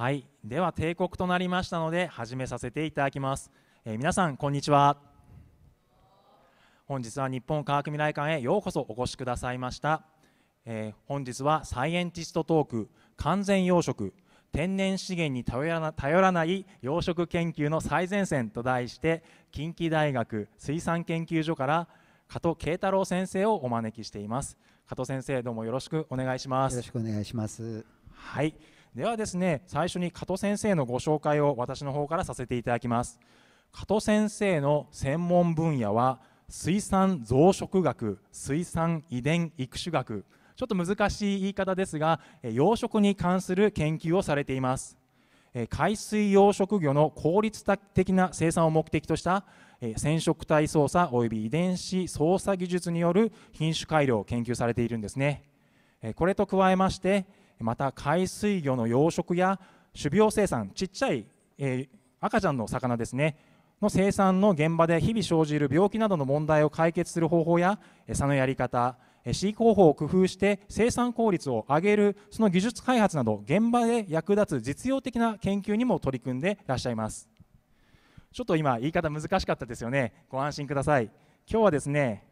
はいでは帝国となりましたので始めさせていただきます、えー、皆さんこんにちは本日は日本科学未来館へようこそお越しくださいました、えー、本日はサイエンティストトーク完全養殖天然資源に頼らない養殖研究の最前線と題して近畿大学水産研究所から加藤慶太郎先生をお招きしています加藤先生どうもよろしくお願いしますよろしくお願いしますはいではですね最初に加藤先生のご紹介を私の方からさせていただきます加藤先生の専門分野は水産増殖学水産遺伝育種学ちょっと難しい言い方ですが養殖に関する研究をされています海水養殖魚の効率的な生産を目的とした染色体操作及び遺伝子操作技術による品種改良を研究されているんですねこれと加えましてまた海水魚の養殖や種苗生産ちっちゃい、えー、赤ちゃんの魚ですねの生産の現場で日々生じる病気などの問題を解決する方法や餌のやり方飼育方法を工夫して生産効率を上げるその技術開発など現場で役立つ実用的な研究にも取り組んでいらっしゃいますちょっと今言い方難しかったですよねご安心ください今日はですね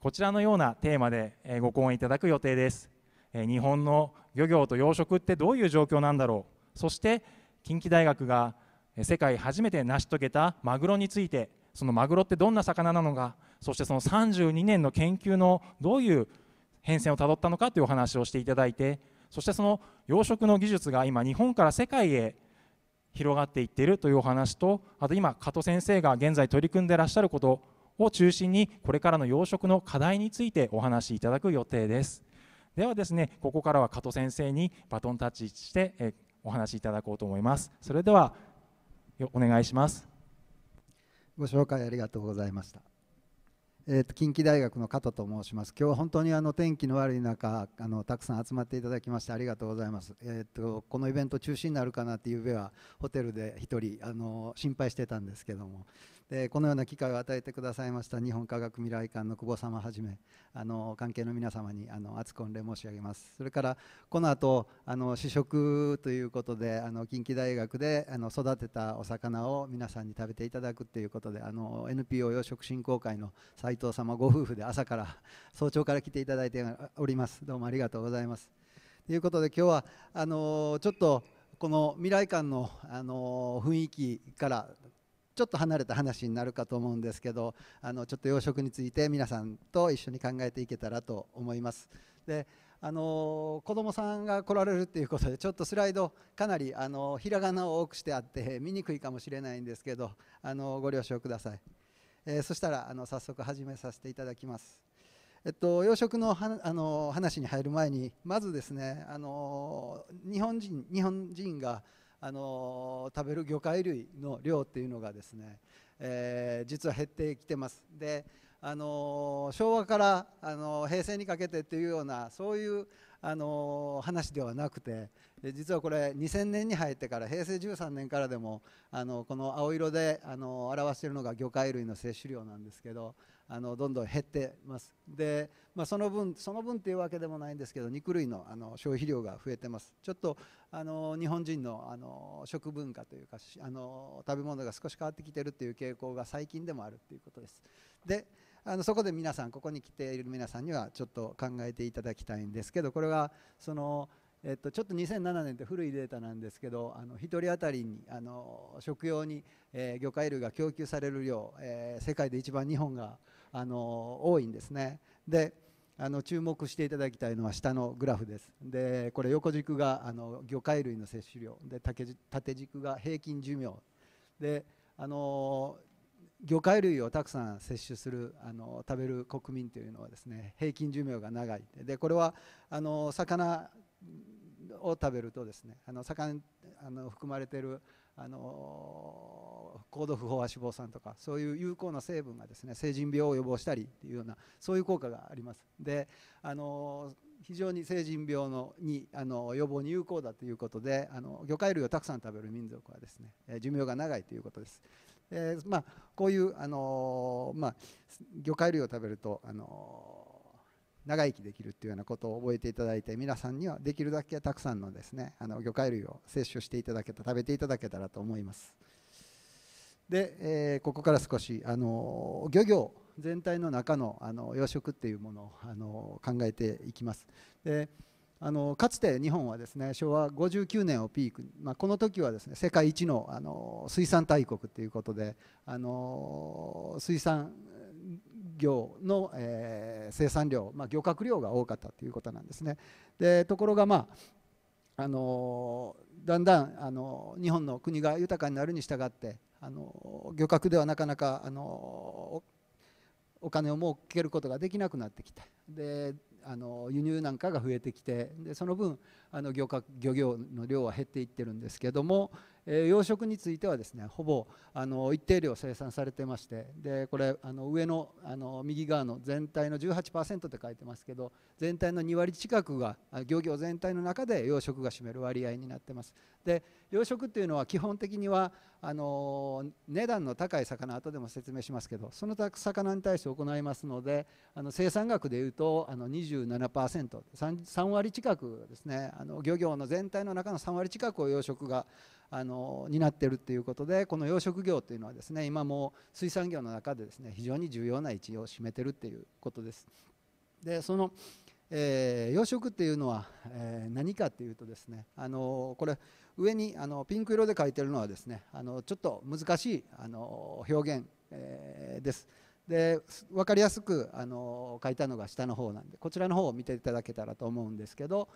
こちらのようなテーマでご講演いただく予定です日本の漁業と養殖ってどういう状況なんだろうそして近畿大学が世界初めて成し遂げたマグロについてそのマグロってどんな魚なのかそしてその32年の研究のどういう変遷をたどったのかというお話をしていただいてそしてその養殖の技術が今日本から世界へ広がっていっているというお話とあと今加藤先生が現在取り組んでらっしゃることを中心にこれからの養殖の課題についてお話しいただく予定です。ではですねここからは加藤先生にバトンタッチしてえお話しいただこうと思いますそれではお願いしますご紹介ありがとうございましたえーと、近畿大学の加藤と申します。今日は本当にあの天気の悪い中あの、たくさん集まっていただきましてありがとうございます。えーと、とこのイベント中止になるかなっていう上はホテルで1人あの心配してたんですけども、でこのような機会を与えてくださいました日本科学未来館の久保様はじめあの関係の皆様にあの厚く御礼申し上げますそれからこの後あの試食ということであの近畿大学であの育てたお魚を皆さんに食べていただくということであの NPO 養殖振興会の斉藤様ご夫婦で朝から早朝から来ていただいておりますどうもありがとうございますということで今日はあのちょっとこの未来館のあの雰囲気からちょっと離れた話になるかと思うんですけどあのちょっと養殖について皆さんと一緒に考えていけたらと思います。であの子どもさんが来られるっていうことでちょっとスライドかなりあのひらがなを多くしてあって見にくいかもしれないんですけどあのご了承ください、えー、そしたらあの早速始めさせていただきます。えっと、養殖のはあの話に入る前にまずですねあの日本人日本人があの食べる魚介類の量っていうのがですね、えー、実は減ってきてますであの昭和から、あの平成にかけてっていうようなそういう、あの話ではなくて実はこれ2000年に入ってから平成13年からでも、あのこの青色で、あの表しているのが魚介類の摂取量なんですけどあのどんどん減ってますで、まあ、その分その分っていうわけでもないんですけど肉類のあの消費量が増えてますちょっとあの日本人のあの食文化というかあの食べ物が少し変わってきてるっていう傾向が最近でもあるっていうことですであのそこで皆さんここに来ている皆さんにはちょっと考えていただきたいんですけどこれはそのえっと、ちょっと2007年って古いデータなんですけどあの1人当たりにあの食用に、えー、魚介類が供給される量、えー、世界で一番日本が、あの多いんですね。であの注目していただきたいのは下のグラフです。でこれ横軸があの魚介類の摂取量で縦軸が平均寿命であの魚介類をたくさん摂取するあの食べる国民というのはですね平均寿命が長いでこれはあの魚を食べるとですねあの魚あの含まれているあの高度不飽和脂肪酸とかそういう有効な成分がですね成人病を予防したりというようなそういう効果があります。であの非常に成人病のにあの予防に有効だということであの魚介類をたくさん食べる民族はですね寿命が長いということです。えー、まあ、こういうあの、まあ、魚介類を食べるとあの長生きできるっていうようなことを覚えていただいて皆さんにはできるだけたくさんのですねあの魚介類を摂取していただけた食べていただけたらと思いますで、えー、ここから少しあの漁業全体の中のあの養殖っていうものをあの考えていきますであのかつて日本はですね昭和59年をピークに、まあ、この時はですね世界一のあの水産大国ということであの水産業の、えー、生産量、まあ、漁獲量が多かったということなんですね。でところが、まあ、あのだんだんあの日本の国が豊かになるに従ってあの漁獲ではなかなかあのお金を儲けることができなくなってきたであの輸入なんかが増えてきてでその分あの漁獲漁業の量は減っていってるんですけども、養殖についてはですねほぼあの一定量生産されてましてでこれあの上のあの右側の全体の18%って書いてますけど全体の2割近くが漁業全体の中で養殖が占める割合になってますで養殖っていうのは基本的にはあの値段の高い魚後でも説明しますけどその魚に対して行いますのであの生産額でいうとあの 27%3 割近くですねあの漁業の全体の中の3割近くを養殖があの担っているということでこの養殖業というのはですね今も水産業の中でですね非常に重要な位置を占めてるっていうことです。でそのえー、養殖っていうのは、えー、何かっていうとですね、あのこれ上にあのピンク色で書いてるのはですねあのちょっと難しいあの表現、えー、です。で分かりやすくあの書いたのが下の方なんでこちらの方を見ていただけたらと思うんですけど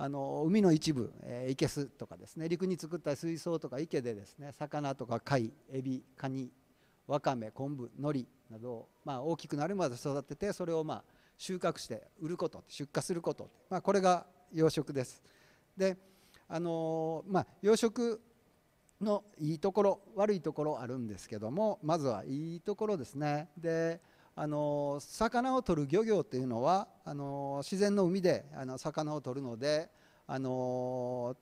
あの海の一部、えー、生けすとかですね陸に作った水槽とか池でですね魚とか貝エビカニわかめ昆布海苔などを、まあ、大きくなるまで育ててそれをまあ収穫して売ること出荷すること、まあ、これが養殖です。であのー、まあ、養殖のいいところ悪いところあるんですけどもまずはいいところですね。であの魚を取る漁業っていうのはあの自然の海であの魚を取るのであの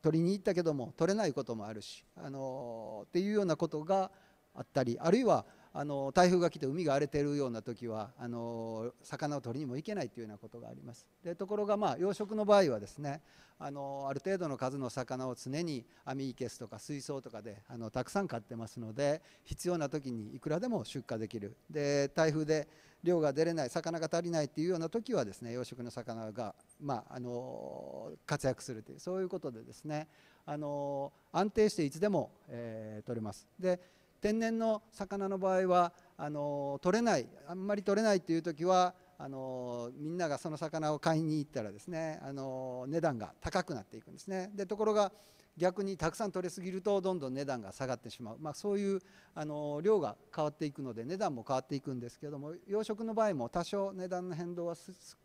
取りに行ったけども取れないこともあるしあのっていうようなことがあったりあるいはあの台風が来て海が荒れているような時はあの魚を取りにも行けないというようなことがありますでところがまあ養殖の場合はですねあのある程度の数の魚を常に網いけすとか水槽とかであのたくさん買ってますので必要な時にいくらでも出荷できるで台風で量が出れない魚が足りないっていうような時はですね養殖の魚が、まあ、あの活躍するというそういうことでですねあの安定していつでも、えー、取れます。で天然の魚の場合はあの取れないあんまり取れないっていう時はあのみんながその魚を買いに行ったらですねあの値段が高くなっていくんですねでところが逆にたくさん取れすぎるとどんどん値段が下がってしまう、まあ、そういうあの量が変わっていくので値段も変わっていくんですけども養殖の場合も多少値段の変動は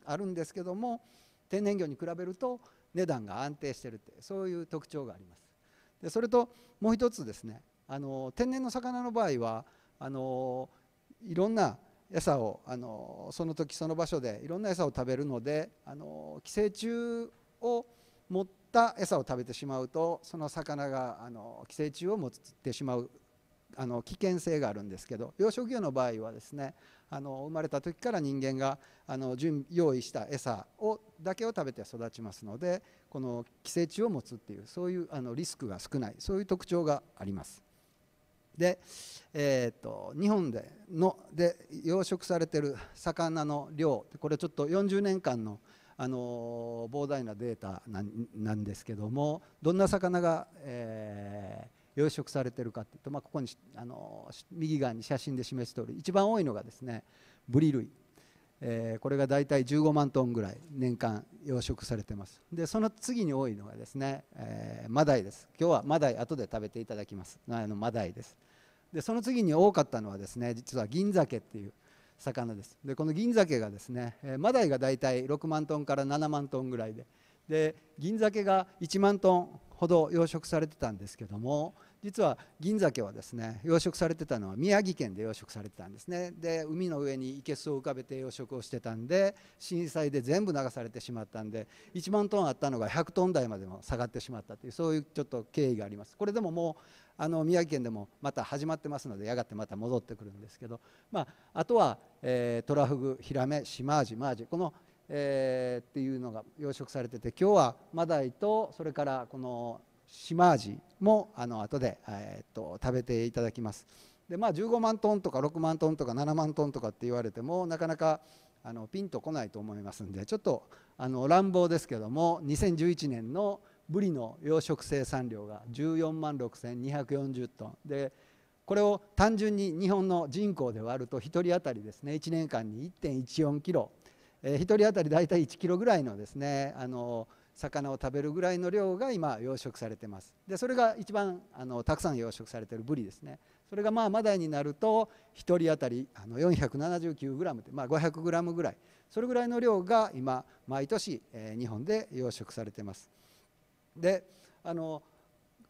あるんですけども天然魚に比べると値段が安定してるってそういう特徴があります。でそれともう一つですねあの天然の魚の場合はあのいろんな餌をあのその時その場所でいろんな餌を食べるのであの寄生虫を持った餌を食べてしまうとその魚があの寄生虫を持ってしまうあの危険性があるんですけど養殖魚の場合はですねあの生まれた時から人間があの準用意した餌をだけを食べて育ちますのでこの寄生虫を持つっていうそういうあのリスクが少ないそういう特徴があります。で、えーと、日本でので養殖されてる魚の量これちょっと40年間のあの膨大なデータなんですけどもどんな魚が、えー、養殖されてるかというと、まあ、ここにあの右側に写真で示す通り一番多いのがですねブリ類、えー、これが大体15万トンぐらい年間養殖されてますでその次に多いのがですね、えー、マダイです今日はマダイ後で食べていただきますあのマダイですでその次に多かったのはですね実は銀鮭っていう魚ですでこの銀鮭がですねマダイが大体6万トンから7万トンぐらいでで銀鮭が1万トンほど養殖されてたんですけども実は銀鮭はですね養殖されてたのは宮城県で養殖されてたんですねで海の上に生けすを浮かべて養殖をしてたんで震災で全部流されてしまったんで1万トンあったのが100トン台までも下がってしまったというそういうちょっと経緯がありますこれでももうあの宮城県でもまた始まってますのでやがてまた戻ってくるんですけど、まあ、あとは、えー、トラフグヒラメシマアジマアジこの、えー、っていうのが養殖されてて今日はマダイとそれからこのシマアジもあの後で、えー、っと食べていただきます。でまあ、15万トンとか6万トンとか7万トンとかって言われてもなかなかあのピンとこないと思いますんでちょっとあの乱暴ですけども2011年の「ブリの養殖生産量が14万6240トンでこれを単純に日本の人口で割ると1人当たりですね1年間に1.14キロ、えー、1人当たり大体1キロぐらいのですねあの魚を食べるぐらいの量が今養殖されてますでそれが一番あのたくさん養殖されてるブリですねそれがまあマダイになると1人当たり 479g ラムあ、500g ぐらいそれぐらいの量が今毎年、えー、日本で養殖されてますであの、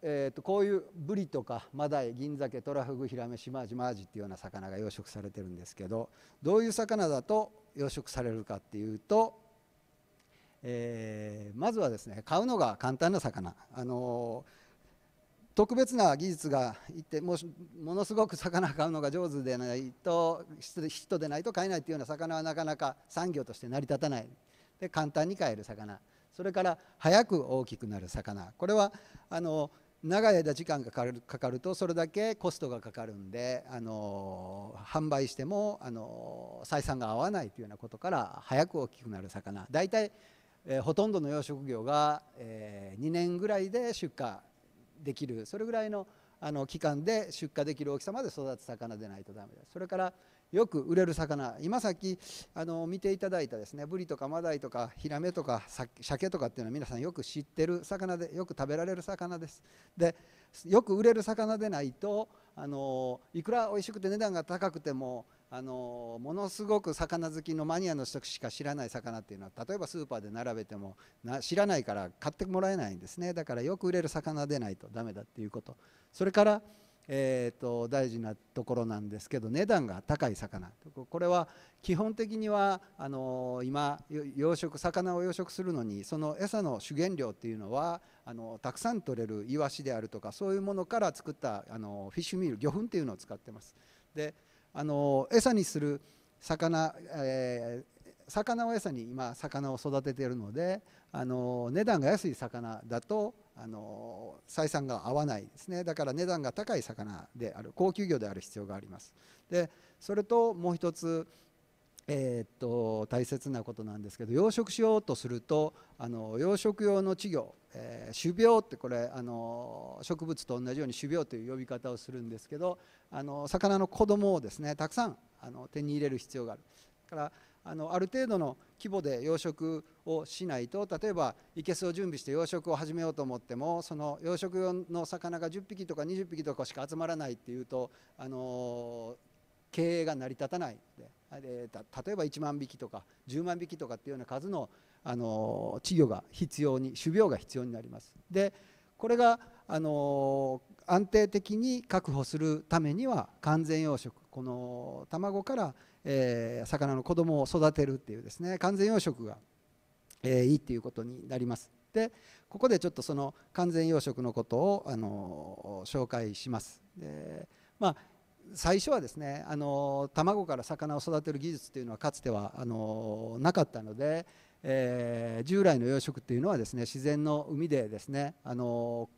えー、とこういうブリとかマダイ銀鮭トラフグヒラメシマアジマアジっていうような魚が養殖されてるんですけどどういう魚だと養殖されるかっていうと、えー、まずはですね買うのが簡単な魚。あの特別な技術がいってもものすごく魚買うのが上手でないと人でないと買えないというような魚はなかなか産業として成り立たないで簡単に買える魚それから早く大きくなる魚これはあの長い間時間がかかるかかるとそれだけコストがかかるんであの販売してもあの採算が合わないというようなことから早く大きくなる魚大体、えー、ほとんどの養殖業が、えー、2年ぐらいで出荷できるそれぐらいのあの期間で出荷できる大きさまで育つ魚でないとダメです。それからよく売れる魚今さっきあの見ていただいたですねブリとかマダイとかヒラメとか鮭とかっていうのは皆さんよく知ってる魚でよく食べられる魚ですでよく売れる魚でないとあのいくら美味しくて値段が高くてもあのものすごく魚好きのマニアの人しか知らない魚っていうのは例えばスーパーで並べてもな知らないから買ってもらえないんですねだからよく売れる魚でないとダメだっていうことそれからえーと、大事なところなんですけど値段が高い魚これは基本的にはあの今養殖魚を養殖するのにその餌の主原料っていうのはあのたくさん取れるイワシであるとかそういうものから作ったあのフィッシュミール魚粉っていうのを使ってます。であの餌にする魚、えー魚を餌に今魚を育てているのであの値段が安い魚だとあの採算が合わないですねだから値段が高い魚である高級魚である必要がありますでそれともう一つえー、っと大切なことなんですけど養殖しようとするとあの養殖用の稚魚、えー、種苗ってこれあの植物と同じように種苗という呼び方をするんですけどあの魚の子供をですねたくさんあの手に入れる必要があるだからあのある程度の規模で養殖をしないと例えばいけすを準備して養殖を始めようと思ってもその養殖用の魚が10匹とか20匹とかしか集まらないっていうと、あの経営が成り立たないで例えば1万匹とか10万匹とかっていうような数の、あの稚魚が必要に種苗が必要になります。でこれが、あの安定的に確保するためには完全養殖この卵からえー、魚の子供を育てるっていうですね完全養殖が、えー、いいっていうことになります。でここでちょっとその完全養殖のことを、あの紹介します。でまあ最初はですねあの卵から魚を育てる技術っていうのはかつてはあのなかったので、えー、従来の養殖っていうのはですね自然の海でですねあの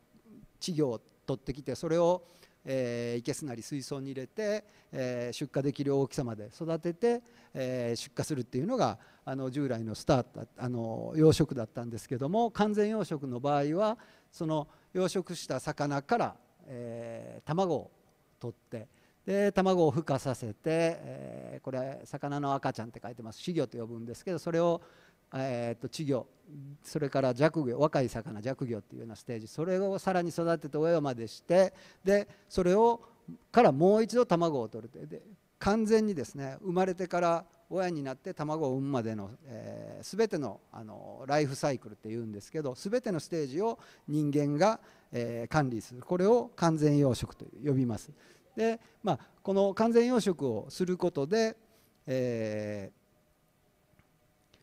稚魚を取ってきてそれを、えいけすなり水槽に入れて、えー、出荷できる大きさまで育てて、えー、出荷するっていうのがあの従来のスタートあの養殖だったんですけども完全養殖の場合はその養殖した魚から、えー、卵を取ってで卵を孵化させて、えー、これ魚の赤ちゃんって書いてます稚魚と呼ぶんですけどそれをえー、と稚魚それから弱魚若い魚弱魚っていうようなステージそれをさらに育てて親までしてでそれをからもう一度卵を取るで完全にですね生まれてから親になって卵を産むまでの、えー、全てのあのライフサイクルっていうんですけど全てのステージを人間が、えー、管理するこれを完全養殖と呼びますで、まあ、この完全養殖をすることで、えー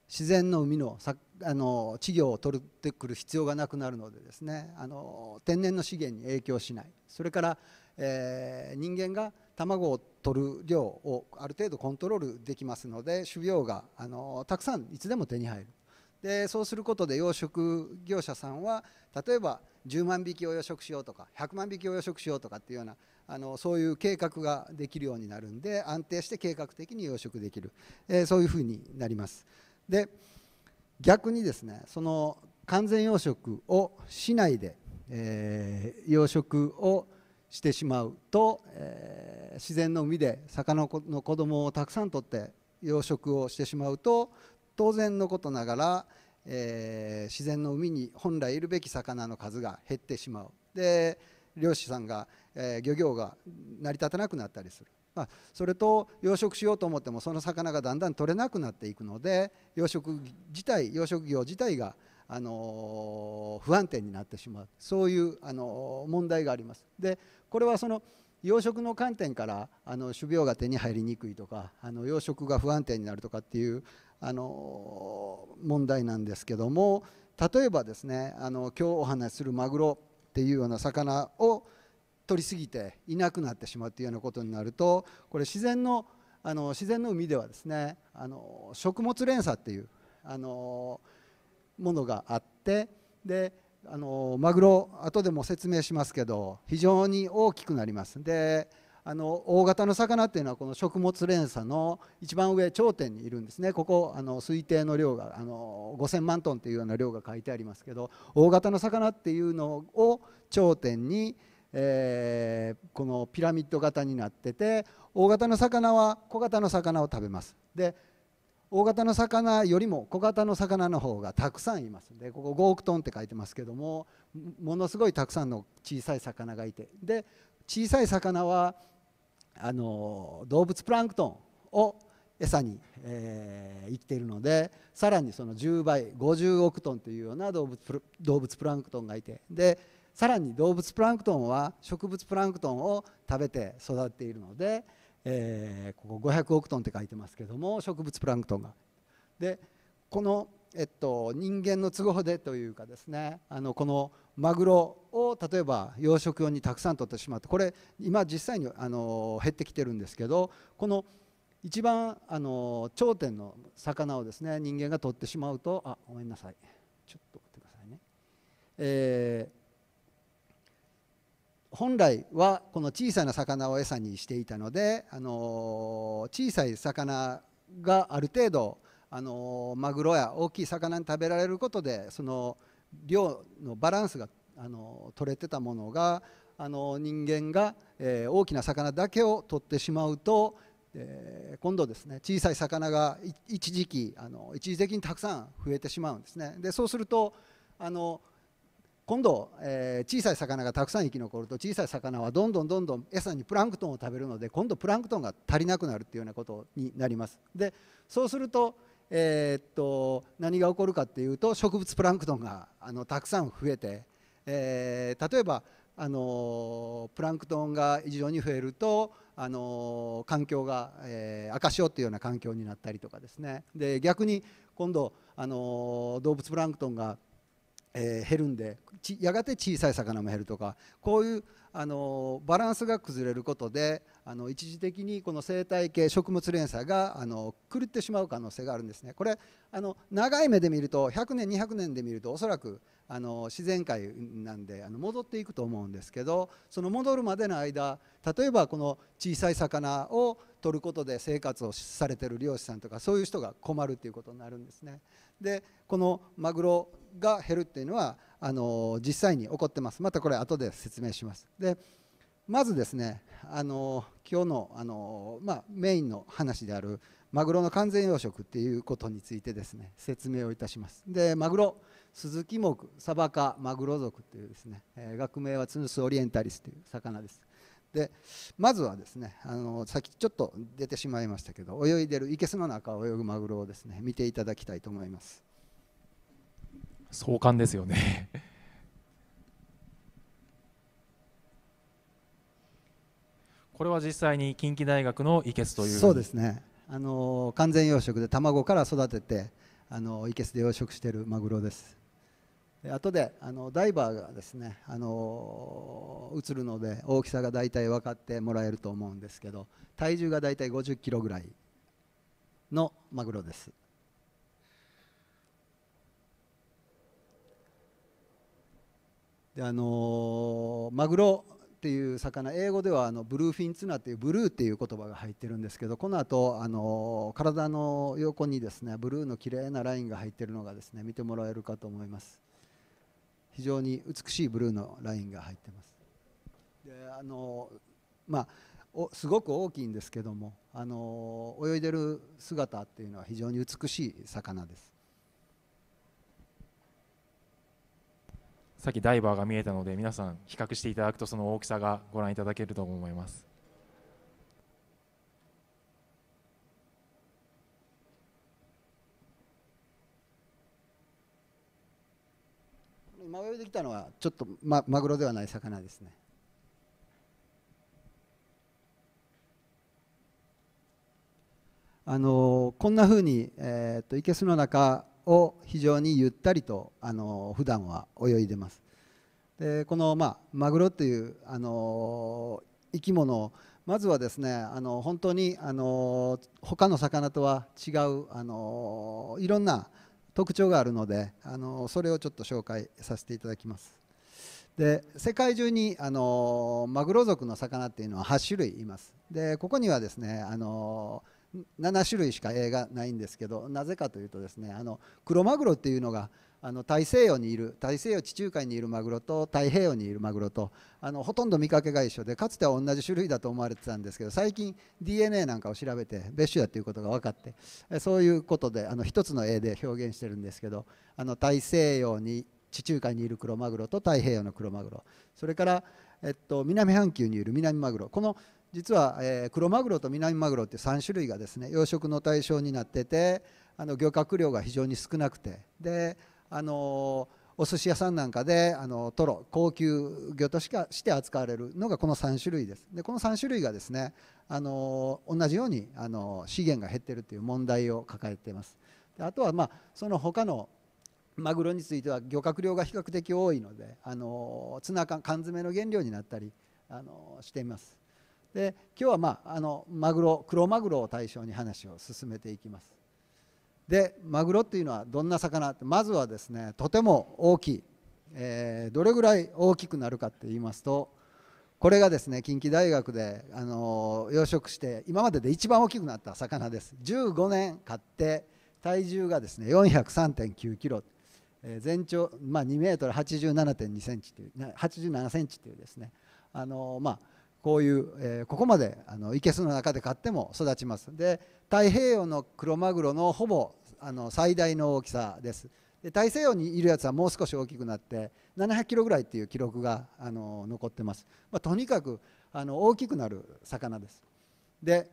自然の海のあの稚魚を取ってくる必要がなくなるのでですねあの天然の資源に影響しないそれから、えー、人間が卵を取る量をある程度コントロールできますので種苗があのたくさんいつでも手に入るでそうすることで養殖業者さんは例えば10万匹を養殖しようとか100万匹を養殖しようとかっていうようなあのそういう計画ができるようになるんで安定して計画的に養殖できる、えー、そういうふうになります。で逆にですねその完全養殖をしないで、えー、養殖をしてしまうと、えー、自然の海で魚の子供をたくさんとって養殖をしてしまうと当然のことながら、えー、自然の海に本来いるべき魚の数が減ってしまうで漁師さんが、え漁業が成り立たなくなったりするまあ、それと養殖しようと思ってもその魚がだんだん取れなくなっていくので養殖自体養殖業自体があの不安定になってしまうそういうあの問題があります。でこれはその養殖の観点からあの種苗が手に入りにくいとかあの養殖が不安定になるとかっていうあの問題なんですけども例えばですねあの今日お話しするマグロっていうような魚を取りすぎていなくなってしまうというようなことになるとこれ自然のあの自然の海ではですねあの食物連鎖っていうあのものがあってであのマグロ後でも説明しますけど非常に大きくなりますであの大型の魚っていうのはこの食物連鎖の一番上頂点にいるんですねここあの推定の量があの5000万トンっていうような量が書いてありますけど大型の魚っていうのを頂点にえー、このピラミッド型になってて大型の魚は小型の魚を食べますで大型の魚よりも小型の魚の方がたくさんいますでここ5億トンって書いてますけどもものすごいたくさんの小さい魚がいてで小さい魚はあの動物プランクトンを餌に、えー、生きているのでさらにその10倍50億トンというような動物動物プランクトンがいてでさらに動物プランクトンは植物プランクトンを食べて育っているので、えー、ここ500億トンって書いてますけども植物プランクトンが。でこの、えっと、人間の都合でというかですねあのこのマグロを例えば養殖用にたくさん取ってしまってこれ今実際にあの減ってきてるんですけどこの一番あの頂点の魚をですね人間が取ってしまうとあごめんなさいちょっと待ってくださいね。えー本来はこの小さな魚を餌にしていたので、あの小さい魚がある程度、あのマグロや大きい魚に食べられることでその量のバランスが、あの取れてたものが、あの人間が、え大きな魚だけを取ってしまうと、え今度ですね小さい魚が一時期あの一時的にたくさん増えてしまうんですね。でそうするとあの今度、えー、小さい魚がたくさん生き残ると小さい魚はどんどんどんどん餌にプランクトンを食べるので今度プランクトンが足りなくなるっていうようなことになります。でそうすると,、えー、っと何が起こるかっていうと植物プランクトンがあのたくさん増えて、えー、例えばあのプランクトンが異常に増えるとあの環境が、えー、赤潮っていうような環境になったりとかですねで逆に今度あの動物プランクトンがえー、減るんでやがて小さい魚も減るとかこういうあのバランスが崩れることであの一時的にこの生態系食物連鎖があの狂ってしまう可能性があるんですねこれあの長い目で見ると100年200年で見るとおそらくあの自然界なんであの戻っていくと思うんですけどその戻るまでの間例えばこの小さい魚を取ることで生活をされてる漁師さんとかそういう人が困るっていうことになるんですね。でこのマグロが減るっていうのはあの実際に起こってますまたこれ後で説明します。でまずですねあの今日のあの、まあ、メインの話であるマグロの完全養殖っていうことについてですね説明をいたします。でマグロスズキ目サバ科マグロ属ていうですね、えー、学名はツヌスオリエンタリスという魚です。でまずはですねあのさっきちょっと出てしまいましたけど泳いでるいけすの中を泳ぐマグロをですね見ていただきたいと思います壮観ですよね これは実際に近畿大学のいけすというそうですねあの完全養殖で卵から育ててあのいけすで養殖しているマグロです後であのダイバーがですねあの映るので大きさが大体分かってもらえると思うんですけど体重が大体50キロぐらいのマグロです。であのマグロっていう魚英語ではあのブルーフィンツナっていうブルーっていう言葉が入ってるんですけどこの後あの体の横にですねブルーの綺麗なラインが入ってるのがですね見てもらえるかと思います。非常に美しいブルーのラインが入ってます。であのまあおすごく大きいんですけどもあの泳いでる姿っていうのは非常に美しい魚ですさっきダイバーが見えたので皆さん比較していただくとその大きさがご覧いただけると思います今泳いできたのはちょっと、ま、マグロではない魚ですね。あのこんなふうに、えーと、といけすの中を非常にゆったりとあの普段は泳いでます。でこの、まあ、マグロというあの生き物まずはですねあの本当にあの他の魚とは違うあのいろんな特徴があるのであのそれをちょっと紹介させていただきます。で世界中にあのマグロ族の魚っていうのは8種類いますでここにはですねあの7種類しか絵がないんですけどなぜかというとですねあのクロマグロっていうのがあの大西洋にいる大西洋地中海にいるマグロと太平洋にいるマグロとあのほとんど見かけが一緒でかつては同じ種類だと思われてたんですけど最近 DNA なんかを調べて別種だということが分かってそういうことであの一つの絵で表現してるんですけどあの大西洋に地中海にいるクロマグロと太平洋のクロマグロそれから、えっと、南半球にいる南マグロこの実は、えクロマグロと南マグロって3種類がですね養殖の対象になっててあの漁獲量が非常に少なくてであのお寿司屋さんなんかであのトロ高級魚としかして扱われるのがこの3種類ですでこの3種類がですねあの同じようにあの資源が減ってるという問題を抱えていますであとはまあその他のマグロについては漁獲量が比較的多いのであのツナ缶缶詰の原料になったりあのしていますで今日は、まあ、あのマグロクロマグロを対象に話を進めていきますでマグロっていうのはどんな魚ってまずはですねとても大きい、えー、どれぐらい大きくなるかって言いますとこれがですね近畿大学で、あのー、養殖して今までで一番大きくなった魚です15年飼って体重がですね403.9キロ、えー、全長、まあ、2メートル8 7 2センチという87センチというですねあのー、まあこういう、えー、ここまであのいけすの中で買っても育ちますで太平洋のクロマグロのほぼあの最大の大きさですで大西洋にいるやつはもう少し大きくなって700キロぐらいっていう記録があの残ってます、まあ、とにかくあの大きくなる魚ですで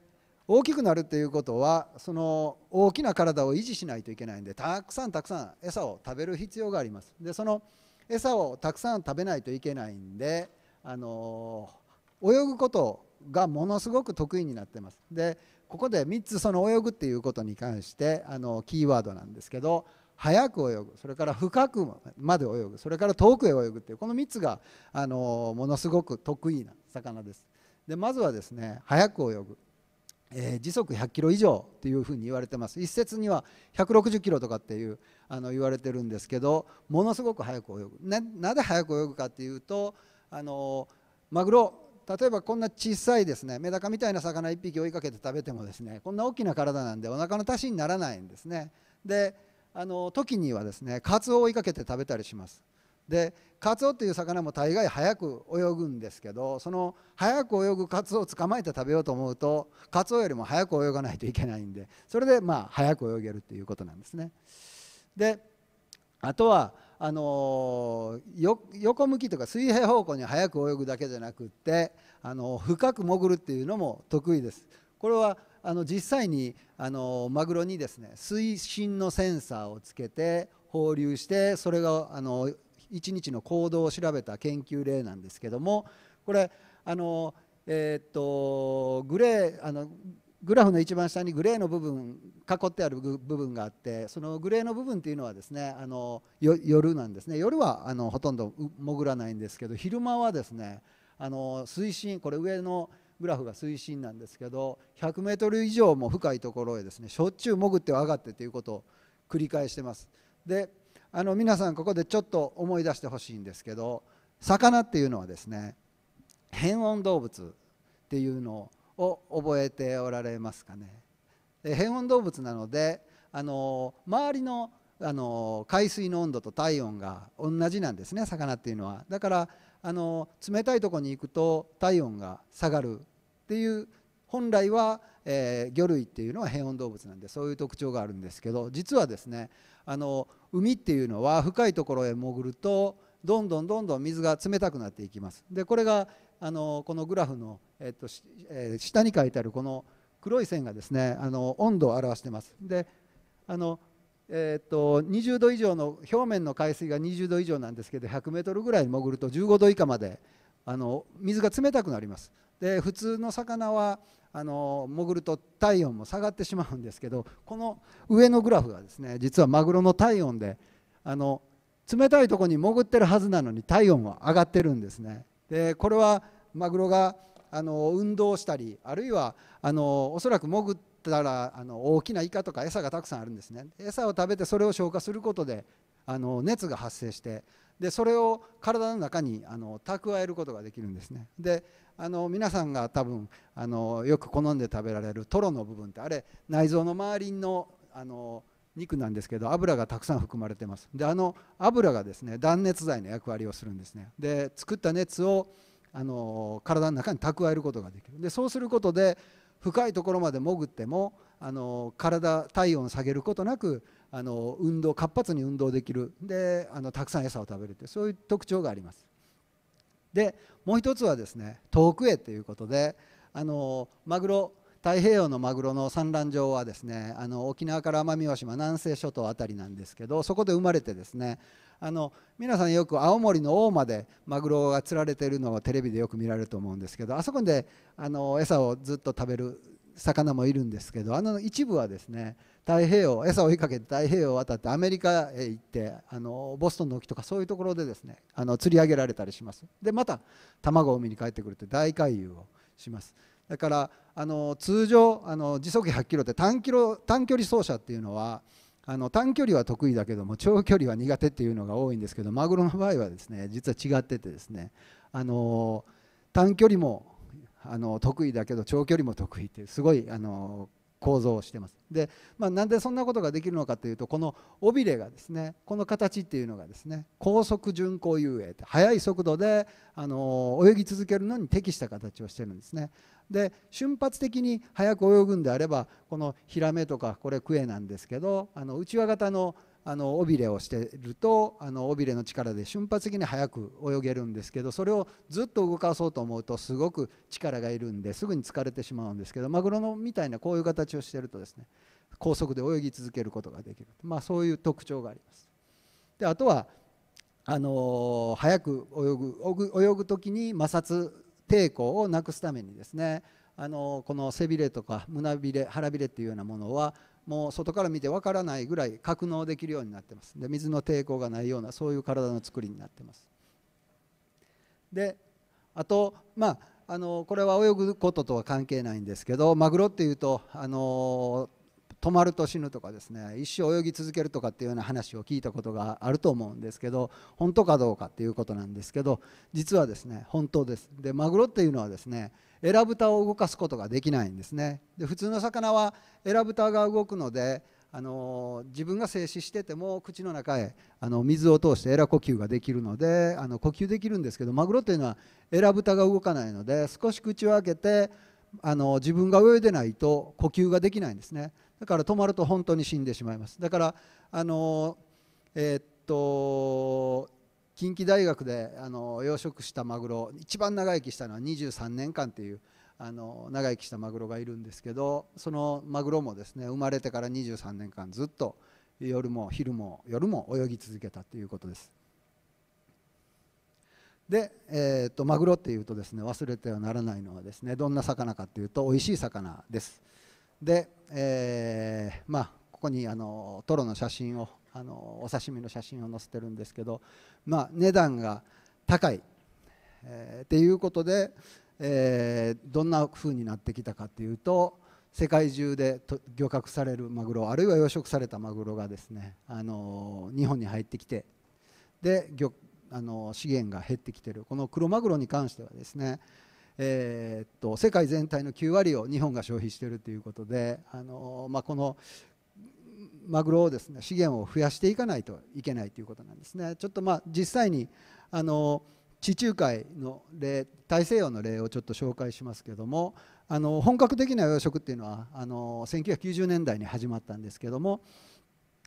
大きくなるということはその大きな体を維持しないといけないんでたくさんたくさん餌を食べる必要がありますでその餌をたくさん食べないといけないんであのー泳ぐことがものすごく得意になってますでここで3つその泳ぐっていうことに関してあのキーワードなんですけど早く泳ぐそれから深くまで泳ぐそれから遠くへ泳ぐっていうこの3つがあのものすごく得意な魚ですでまずはですね早く泳ぐ、えー、時速100キロ以上っていうふうに言われてます一説には160キロとかっていうあの言われてるんですけどものすごく早く泳ぐなぜ早く泳ぐかっていうとあのマグロ例えばこんな小さいですねメダカみたいな魚1匹追いかけて食べてもですねこんな大きな体なんでお腹の足しにならないんですねであの時にはですねカツオを追いかけて食べたりしますでカツオっていう魚も大概早く泳ぐんですけどその早く泳ぐカツオを捕まえて食べようと思うとカツオよりも早く泳がないといけないんでそれでまあ早く泳げるっていうことなんですねであとはあの横向きとか水平方向に速く泳ぐだけじゃなくってあの深く潜るっていうのも得意です。これはあの実際にあのマグロにですね水深のセンサーをつけて放流してそれがあの1日の行動を調べた研究例なんですけどもこれあのえー、っとグレーあのグラフの一番下にグレーの部分囲ってある部分があってそのグレーの部分っていうのはですねあの夜なんですね夜はあのほとんど潜らないんですけど昼間はですねあの水深これ上のグラフが水深なんですけど 100m 以上も深いところへですねしょっちゅう潜っては上がってということを繰り返してますであの皆さんここでちょっと思い出してほしいんですけど魚っていうのはですね変温動物っていうのをを覚えておられますかね変温動物なのであの周りのあの海水の温度と体温が同じなんですね魚っていうのはだからあの冷たいとこに行くと体温が下がるっていう本来は、えー、魚類っていうのは変温動物なんでそういう特徴があるんですけど実はですねあの海っていうのは深いところへ潜るとどんどんどんどん水が冷たくなっていきますでこれがあのこのグラフの、えっとえー、下に書いてあるこの黒い線がですねあの温度を表してますであの、えっと20度以上の表面の海水が20度以上なんですけど100メートルぐらい潜ると15度以下まであの水が冷たくなりますで普通の魚はあの潜ると体温も下がってしまうんですけどこの上のグラフがですね実はマグロの体温であの冷たいとこに潜ってるはずなのに体温は上がってるんですねでこれはマグロがあの運動したりあるいはあのおそらく潜ったらあの大きなイカとか餌がたくさんあるんですね餌を食べてそれを消化することであの熱が発生してでそれを体の中にあの蓄えることができるんですねであの皆さんが多分あのよく好んで食べられるトロの部分ってあれ内臓の周りのあの肉なんですけど油がたくさん含まれてますであの油がですね断熱材の役割をするんですねで作った熱をあの体の中に蓄えることができるでそうすることで深いところまで潜ってもあの体体温を下げることなくあの運動活発に運動できるであのたくさん餌を食べるってそういう特徴があります。でもう一つはですね遠くへということであのマグロ太平洋のマグロの産卵場はですねあの沖縄から奄美大島南西諸島辺りなんですけどそこで生まれてですねあの皆さんよく青森の大間でマグロが釣られているのをテレビでよく見られると思うんですけどあそこであの餌をずっと食べる魚もいるんですけどあの一部はですね太平洋餌を追いかけて太平洋を渡ってアメリカへ行ってあのボストンの沖とかそういうところでですねあの釣り上げられたりしますでまた卵を産みに帰ってくるって大回遊をしますだからあの通常あの時速100キロって短キロ短距離走者っていうのはあの短距離は得意だけども長距離は苦手っていうのが多いんですけどマグロの場合はですね実は違っててですねあの短距離もあの得意だけど長距離も得意っていうすごいあの構造をしてますで、まあ、なんでそんなことができるのかというとこの尾びれがですねこの形っていうのがですね高速巡航遊泳って速い速度であの泳ぎ続けるのに適した形をしてるんですねで瞬発的に早く泳ぐんであればこのヒラメとかこれクエなんですけどあの内輪型のあの尾びれをしてるとあの尾びれの力で瞬発的に速く泳げるんですけどそれをずっと動かそうと思うとすごく力がいるんですぐに疲れてしまうんですけどマグロのみたいなこういう形をしてるとですね高速で泳ぎ続けることができる、まあ、そういう特徴があります。であとはあのー、早く泳ぐ泳ぐ時に摩擦抵抗をなくすためにですねあのこの背びれとか胸びれ腹びれっていうようなものはもう外から見てわからないぐらい格納できるようになってますで水の抵抗がないようなそういう体の作りになってますであとまああのこれは泳ぐこととは関係ないんですけどマグロっていうとあの止まると死ぬとかですね一生泳ぎ続けるとかっていうような話を聞いたことがあると思うんですけど本当かどうかっていうことなんですけど実はですね本当ですでマグロっていうのはですねエラブタを動かすことができないんですねで普通の魚はエラブタが動くのであの自分が静止してても口の中へあの水を通してエラ呼吸ができるのであの呼吸できるんですけどマグロっていうのはエラブタが動かないので少し口を開けてあの自分が泳いでないと呼吸ができないんですねだから止まると本当に死んでしまいますだからあのえー、っと近畿大学であの養殖したマグロ一番長生きしたのは23年間っていうあの長生きしたマグロがいるんですけどそのマグロもですね生まれてから23年間ずっと夜も昼も夜も泳ぎ続けたということです。で、えーと、マグロっていうとですね忘れてはならないのはですねどんな魚かっていうと美味しい魚です。で、えー、まあ、ここにあのトロの写真をあのお刺身の写真を載せてるんですけど、まあ、値段が高い、えー、っていうことで、えー、どんな風になってきたかっていうと世界中で漁獲されるマグロあるいは養殖されたマグロがですねあの日本に入ってきてで漁あの資源が減ってきているこのクロマグロに関してはですねえっと世界全体の9割を日本が消費しているということであの、まあ、このマグロをですね資源を増やしていかないといけないということなんですね。ちょっとまあ実際にあの地中海の例大西洋の例をちょっと紹介しますけどもあの本格的な養殖っていうのはあの1990年代に始まったんですけども、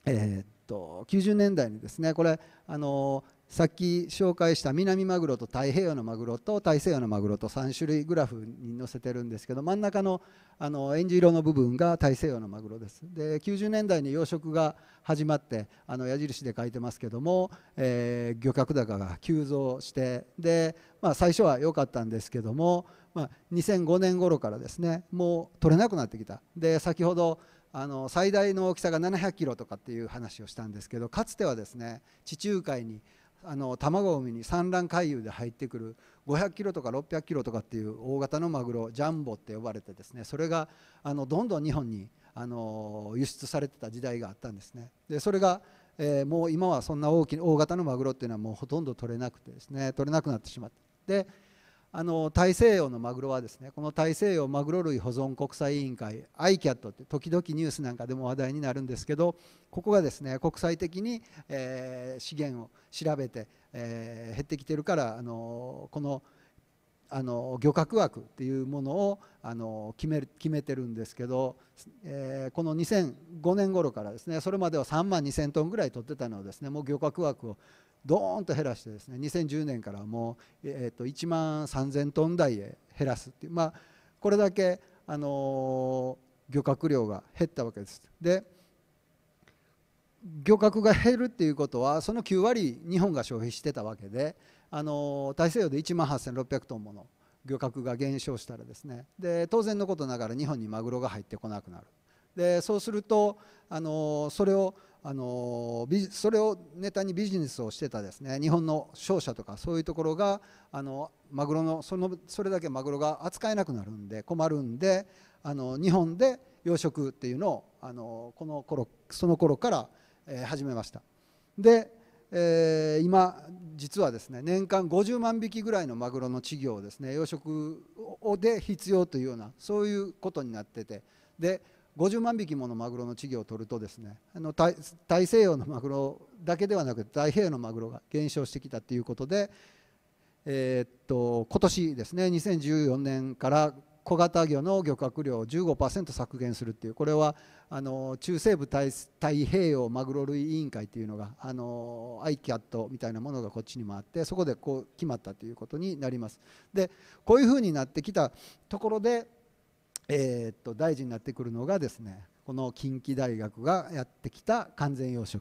えー、っと90年代にですねこれあのさっき紹介した南マグロと太平洋のマグロと大西洋のマグロと3種類グラフに載せてるんですけど真ん中のあのえんじ色の部分が大西洋のマグロですで90年代に養殖が始まってあの矢印で書いてますけども、えー、漁獲高が急増してで、まあ、最初は良かったんですけども、まあ、2005年頃からですねもう取れなくなってきたで先ほどあの最大の大きさが700キロとかっていう話をしたんですけどかつてはですね地中海にあの卵海に産卵回遊で入ってくる500キロとか600キロとかっていう大型のマグロジャンボって呼ばれてですねそれがあのどんどん日本にあの輸出されてた時代があったんですねでそれが、えもう今はそんな大き大型のマグロっていうのはもうほとんど取れなくてですね取れなくなってしまってであの大西洋のマグロはですねこの大西洋マグロ類保存国際委員会 ICAT って時々ニュースなんかでも話題になるんですけどここがですね国際的に、えー、資源を調べて、えー、減ってきてるからあのこのあの漁獲枠っていうものをあの決め決めてるんですけど、えー、この2005年頃からですねそれまでは3万2000トンぐらい取ってたのをですねもう漁獲枠をドーンと減らしてですね2010年からもう、えと1万3000トン台へ減らすっていう、まあ、これだけ、あの漁獲量が減ったわけです。で漁獲が減るっていうことはその9割日本が消費してたわけで、あの大西洋で1万8600トンもの漁獲が減少したらですねで当然のことながら日本にマグロが入ってこなくなるでそうすると、あのそれをあのそれをネタにビジネスをしてたですね日本の商社とかそういうところがあのマグロのそのそれだけマグロが扱えなくなるんで困るんであの日本で養殖っていうのをあのこの頃その頃から、え始めましたで、えー、今実はですね年間50万匹ぐらいのマグロの稚魚をですね養殖で必要というようなそういうことになっててで50万匹ものマグロの稚魚を取るとですねあの大西洋のマグロだけではなく太平洋のマグロが減少してきたということで、えー、っと今年ですね2014年から小型魚の漁獲量を15%削減するというこれはあの中西部太平洋マグロ類委員会というのがあの ICAT みたいなものがこっちにもあってそこでこう決まったということになります。でこういうふうになってきたところでえー、っと大事になってくるのがですねこの近畿大学がやってきた完全養殖、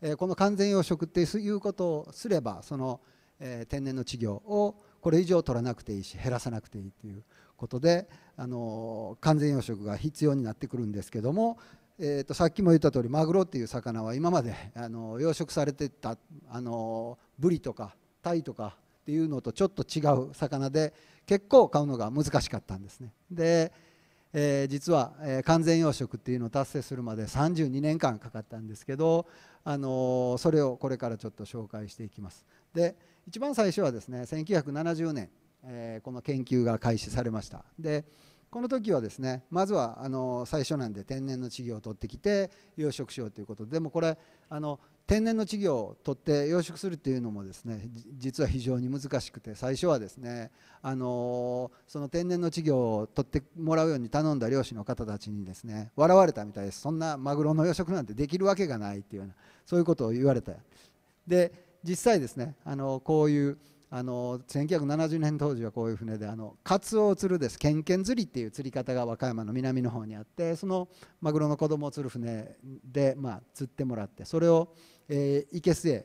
えー、この完全養殖っていうことをすればその、えー、天然の稚魚をこれ以上取らなくていいし減らさなくていいということで、あの完全養殖が必要になってくるんですけども、えー、とさっきも言った通りマグロっていう魚は今まで、あの養殖されてた、あのブリとかタイとかっていうのとちょっと違う魚で結構買うのが難しかったんですね。でえー、実は、えー、完全養殖っていうのを達成するまで32年間かかったんですけど、あのー、それをこれからちょっと紹介していきます。で一番最初はですね1970年、えー、この研究が開始されました。でこの時はですねまずはあの最初なんで天然の稚魚を取ってきて養殖しようということででもこれあの天然の稚魚を取って養殖するっていうのもですね実は非常に難しくて最初はですねあのその天然の稚魚を取ってもらうように頼んだ漁師の方たちにですね笑われたみたいですそんなマグロの養殖なんてできるわけがないっていうようなそういうことを言われたで実際ですねあのこういうあの1970年当時はこういう船であのカツオを釣るですケンケン釣りっていう釣り方が和歌山の南の方にあってそのマグロの子供を釣る船で、まあ、釣ってもらってそれを、えー、生けすへ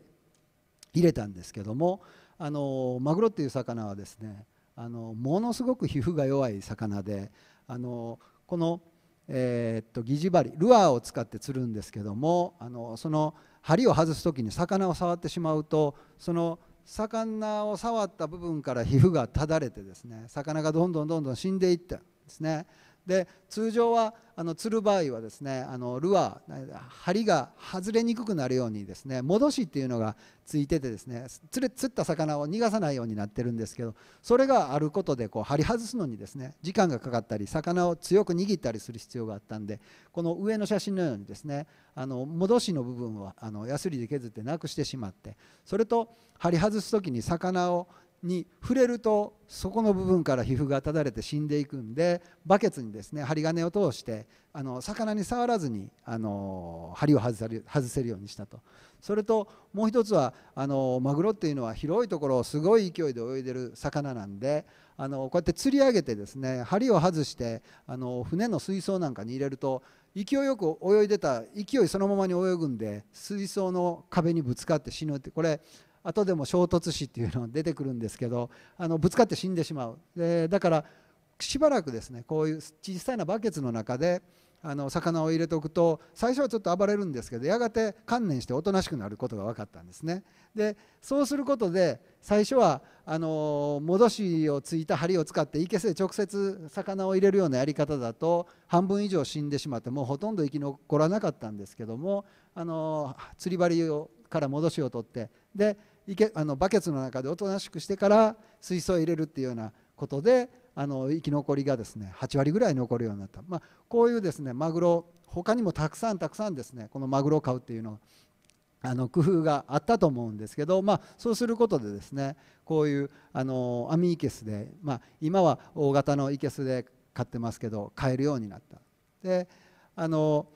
入れたんですけどもあのマグロっていう魚はですねあのものすごく皮膚が弱い魚であのこの、えー、っと疑似針ルアーを使って釣るんですけどもあのその針を外す時に魚を触ってしまうとその魚を触った部分から皮膚がただれてですね魚がどんどんどんどん死んでいったんですねで通常はあの釣る場合はですねあのルアー針が外れにくくなるようにですね戻しっていうのがついててですね釣れ釣った魚を逃がさないようになってるんですけどそれがあることでこう針外すのにですね時間がかかったり魚を強く握ったりする必要があったんでこの上の写真のようにですねあの戻しの部分をあのヤスリで削ってなくしてしまってそれと針外す時に魚をに触れるとそこの部分から皮膚がただれて死んでいくんでバケツにですね針金を通してあの魚に触らずにあの針を外せるようにしたとそれともう一つはあのマグロっていうのは広いところをすごい勢いで泳いでる魚なんであのこうやって釣り上げてですね針を外してあの船の水槽なんかに入れると勢いよく泳いでた勢いそのままに泳ぐんで水槽の壁にぶつかって死ぬってこれ後でも衝突死っていうのが出てくるんですけどあのぶつかって死んでしまうでだからしばらくですねこういう小さなバケツの中であの魚を入れておくと最初はちょっと暴れるんですけどやがて観念しておとなしくなることが分かったんですねでそうすることで最初はあの戻しをついた針を使っていけすで直接魚を入れるようなやり方だと半分以上死んでしまってもうほとんど生き残らなかったんですけどもあの釣り針をから戻しを取ってでいけあのバケツの中でおとなしくしてから水槽を入れるっていうようなことであの生き残りがですね8割ぐらい残るようになった、まあ、こういうですねマグロ他にもたくさんたくさんですねこのマグロを買うっていうのあの工夫があったと思うんですけど、まあ、そうすることでですねこういうあの網いけすで、まあ、今は大型のいけすで買ってますけど買えるようになった。であの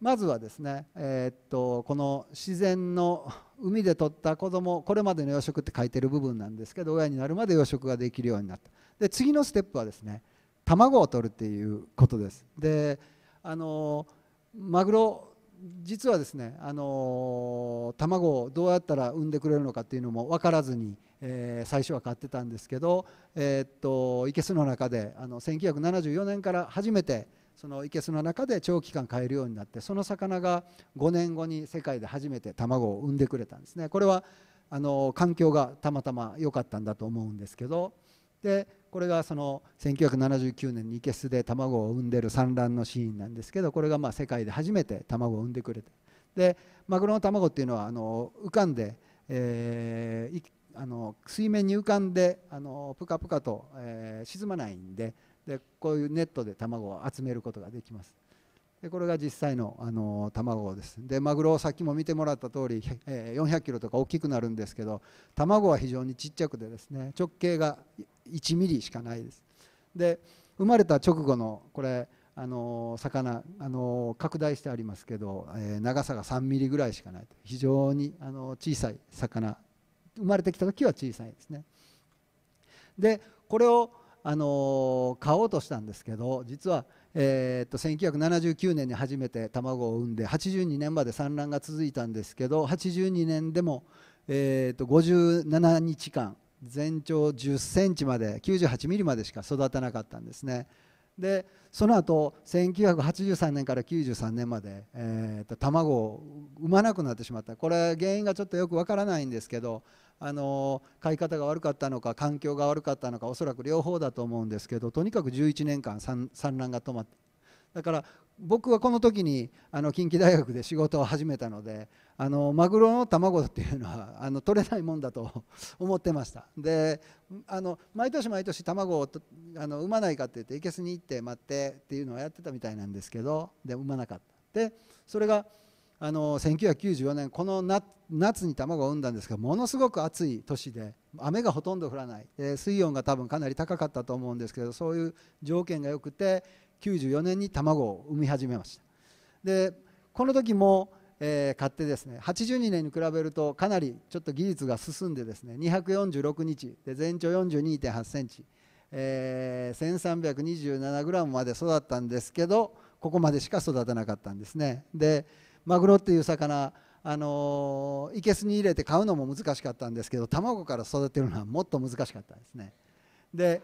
まずはですね、えー、っとこの自然の海で取った子供これまでの養殖って書いてる部分なんですけど親になるまで養殖ができるようになったで次のステップはですね卵を取るっていうことですであのマグロ実はですねあの卵をどうやったら産んでくれるのかっていうのも分からずに、えー、最初は買ってたんですけどえっといけすの中であの1974年から初めてそのいけすの中で長期間飼えるようになってその魚が5年後に世界で初めて卵を産んでくれたんですねこれはあの環境がたまたま良かったんだと思うんですけどでこれがその1979年にいけすで卵を産んでる産卵のシーンなんですけどこれがまあ世界で初めて卵を産んでくれてでマグロの卵っていうのはあの浮かんで、えー、あの水面に浮かんであのプカプカと、えー、沈まないんででこういうネットで卵を集めることができますでこれが実際のあの卵ですでマグロをさっきも見てもらった通り400キロとか大きくなるんですけど卵は非常にちっちゃくてですね直径が1ミリしかないですで生まれた直後のこれあの魚あの拡大してありますけど、えー、長さが3ミリぐらいしかない非常にあの小さい魚生まれてきた時は小さいですねでこれをあの買おうとしたんですけど実は、えっと1979年に初めて卵を産んで82年まで産卵が続いたんですけど82年でも、えっと57日間全長1 0センチまで9 8ミリまでしか育たなかったんですね。でその後1983年から93年まで、えっと卵を産まなくなってしまったこれ原因がちょっとよくわからないんですけどあの買い方が悪かったのか環境が悪かったのかおそらく両方だと思うんですけどとにかく11年間産卵が止まってだから僕はこの時にあの近畿大学で仕事を始めたのであのマグロの卵っていうのはあの取れないもんだと 思ってましたであの毎年毎年卵をあの産まないかって言って生けすに行って待ってっていうのをやってたみたいなんですけどで産まなかったでそれがあの1994年この夏夏に卵を産んだんですがものすごく暑い年で雨がほとんど降らない、え水温が多分かなり高かったと思うんですけどそういう条件が良くて94年に卵を産み始めましたでこの時も、えー、買ってですね82年に比べるとかなりちょっと技術が進んでですね246日で全長42.8センチ、えー、1327グラムまで育ったんですけどここまでしか育たなかったんですねでマグロっていう魚あのいけすに入れて買うのも難しかったんですけど卵から育てるのはもっと難しかったですね。で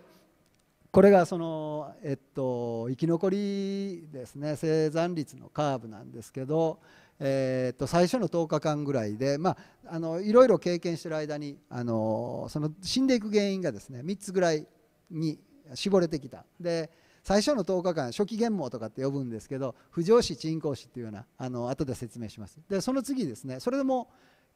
これがその、えっと、生き残りですね生産率のカーブなんですけど、えー、っと最初の10日間ぐらいで、まあ、あのいろいろ経験してる間にあのその死んでいく原因がですね3つぐらいに絞れてきた。で最初の10日間初期元毛とかって呼ぶんですけど不浄死鎮行死っていうようなあの後で説明しますでその次ですねそれでも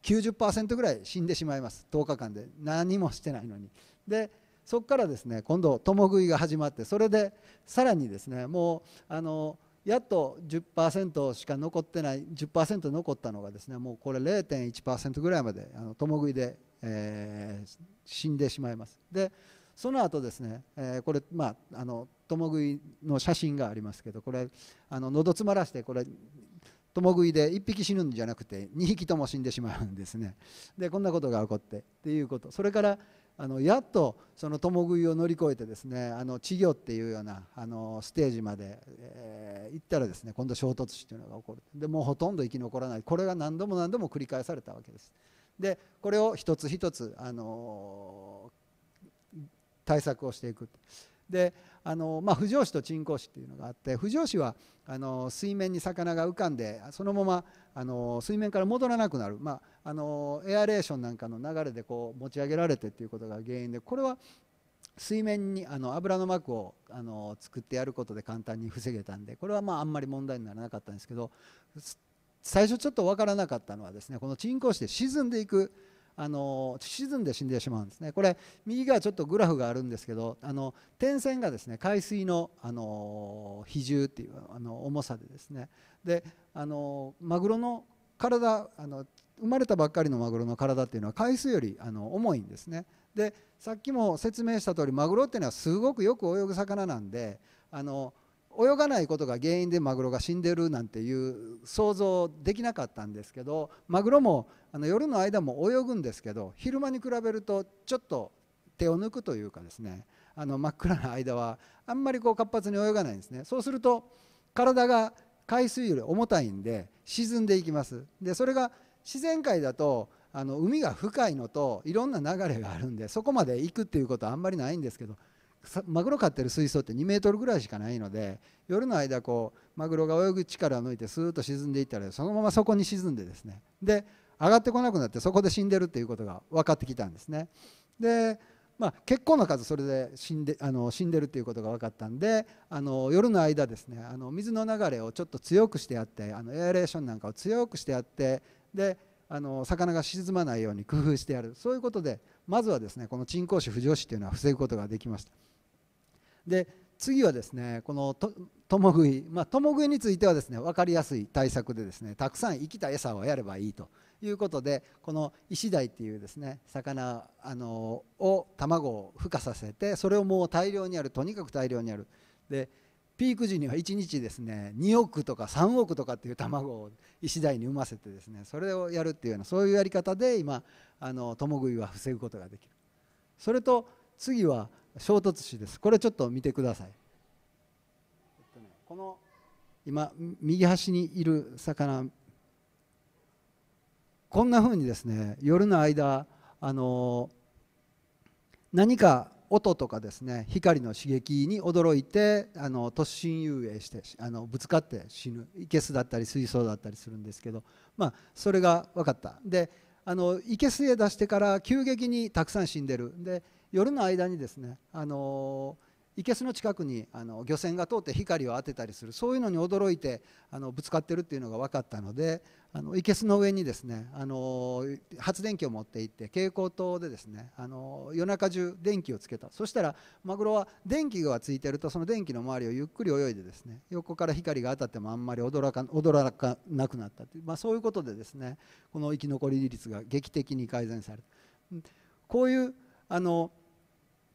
90%ぐらい死んでしまいます10日間で何もしてないのにでそこからですね今度共食いが始まってそれでさらにですねもうあのやっと10%しか残ってない10%残ったのがですねもうこれ0.1%ぐらいまであの共食いで、えー、死んでしまいますでその後ですね、えー、これまああの共食いの写真がありますけどこれあの喉詰まらせてこれ共食いで1匹死ぬんじゃなくて2匹とも死んでしまうんですねでこんなことが起こってっていうことそれからあのやっとその共食いを乗り越えてですねあの稚魚っていうようなあのステージまで、えー、行ったらですね今度衝突死というのが起こるでもうほとんど生き残らないこれが何度も何度も繰り返されたわけです。でこれを一つ一つあの対策をしていくであの、まあ、浮上と沈降市っていうのがあって浮上子はあの水面に魚が浮かんでそのままあの水面から戻らなくなる、まあ、あのエアレーションなんかの流れでこう持ち上げられてっていうことが原因でこれは水面にあの油の膜をあの作ってやることで簡単に防げたんでこれはまああんまり問題にならなかったんですけど最初ちょっと分からなかったのはですねこの沈降しで沈んでいくあの沈んで死んでしまうんですねこれ右側ちょっとグラフがあるんですけどあの点線がですね海水のあの比重っていうあの重さでですねであのマグロの体あの生まれたばっかりのマグロの体っていうのは海水よりあの重いんですねでさっきも説明した通りマグロっていうのはすごくよく泳ぐ魚なんであの泳がないことが原因でマグロが死んでるなんていう想像できなかったんですけどマグロもあの夜の間も泳ぐんですけど昼間に比べるとちょっと手を抜くというかですねあの真っ暗な間はあんまりこう活発に泳がないんですねそうすると体が海水より重たいんで沈んでいきますでそれが自然界だとあの海が深いのといろんな流れがあるんでそこまで行くっていうことはあんまりないんですけどマグロ飼ってる水槽って2メートルぐらいしかないので夜の間こうマグロが泳ぐ力を抜いてスーッと沈んでいったらそのままそこに沈んでですねで上がってこなくなってそこで死んでるっていうことが分かってきたんですね。でまあ、結構の数それで死んであの死んでるっていうことが分かったんであの夜の間ですねあの水の流れをちょっと強くしてやってあのエアレーションなんかを強くしてやってであの魚が沈まないように工夫してやるそういうことでまずはですねこの沈降死浮上死っていうのは防ぐことができました。で次はですねこのと共食い、まあ、共食いについてはですね分かりやすい対策でですねたくさん生きた餌をやればいいということでこのイシダイっていうですね魚あのを卵を孵化させてそれをもう大量にあるとにかく大量にあるでピーク時には1日ですね2億とか3億とかっていう卵をイシダイに産ませてですねそれをやるっていうようなそういうやり方で今あの共食いは防ぐことができる。それと次は衝突詞ですこれちょっと見てください、えっとね、この今右端にいる魚こんなふうにですね夜の間あの何か音とかですね光の刺激に驚いてあの突進遊泳してあのぶつかって死ぬいけすだったり水槽だったりするんですけど、まあ、それが分かったでいけすへ出してから急激にたくさん死んでるで夜の間にですねあの生けすの近くにあの漁船が通って光を当てたりするそういうのに驚いてあのぶつかってるっていうのが分かったのであの生けすの上にですねあの発電機を持って行って蛍光灯でですねあの夜中中電気をつけたそしたらマグロは電気がついてるとその電気の周りをゆっくり泳いでですね横から光が当たってもあんまり驚か驚かなくなったという、まあ、そういうことでですねこの生き残り率が劇的に改善された。こういうあの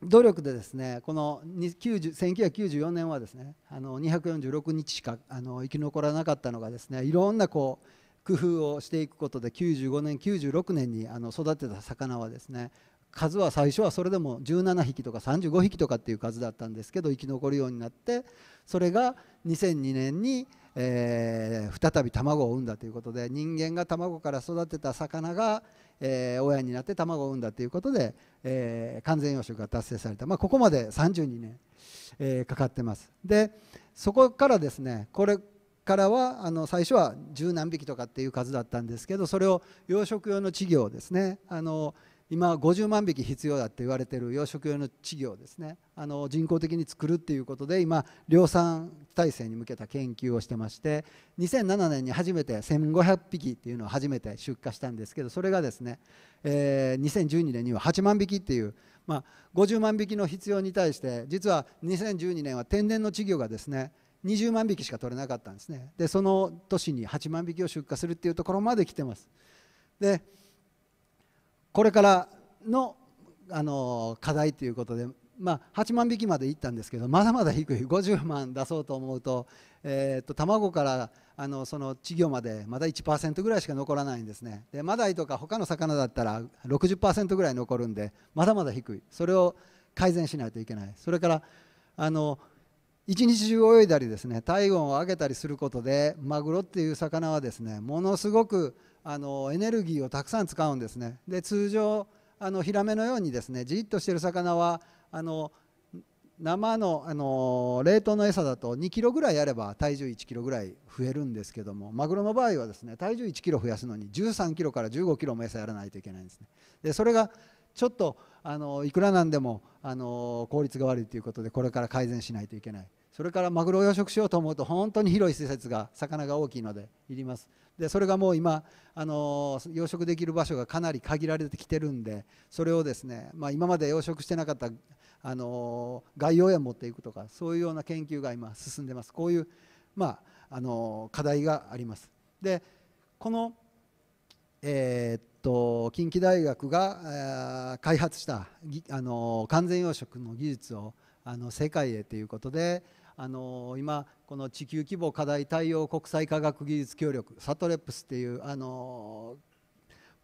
努力でですねこの1994年はですねあの246日しかあの生き残らなかったのがですねいろんなこう工夫をしていくことで95年96年にあの育てた魚はですね数は最初はそれでも17匹とか35匹とかっていう数だったんですけど生き残るようになってそれが2002年に、え再び卵を産んだということで人間が卵から育てた魚がえー、親になって卵を産んだということで、えー、完全養殖が達成された、まあ、ここまで32年、えー、かかってますでそこからですねこれからはあの最初は十何匹とかっていう数だったんですけどそれを養殖用の稚魚をですねあの、今50万匹必要だって言われている養殖用の稚魚をですねあの人工的に作るっていうことで今量産体制に向けた研究をしてまして2007年に初めて1500匹っていうのを初めて出荷したんですけどそれがですね、えー、2012年には8万匹っていう、まあ、50万匹の必要に対して実は2012年は天然の稚魚がですね20万匹しか取れなかったんですねでその年に8万匹を出荷するっていうところまで来てますでこれからのあの課題ということで、まあ、8万匹までいったんですけどまだまだ低い50万出そうと思うと,、えー、と卵からあのその稚魚までまだ1%ぐらいしか残らないんですねでマダイとか他の魚だったら60%ぐらい残るんでまだまだ低いそれを改善しないといけないそれからあの一日中泳いだりですね体温を上げたりすることでマグロっていう魚はですねものすごくあのエネルギーをたくさん使うんですねで通常あのヒラメのようにですねじっとしてる魚はあの生のあの冷凍の餌だと2キロぐらいあれば体重1キロぐらい増えるんですけどもマグロの場合はですね体重1キロ増やすのに1 3キロから1 5キロも餌やらないといけないんですねでそれがちょっとあのいくらなんでもあの効率が悪いということでこれから改善しないといけないそれからマグロを養殖しようと思うと本当に広い施設が魚が大きいのでいりますでそれがもう今あの養殖できる場所がかなり限られてきてるんでそれをですね、まあ、今まで養殖してなかったあの概要や持っていくとかそういうような研究が今進んでますこういう、まあ、あの課題があります。でこの、えー、っと近畿大学が、えー、開発したあの完全養殖の技術をあの世界へということであの今この地球規模課題対応国際科学技術協力サトレップスっていうあの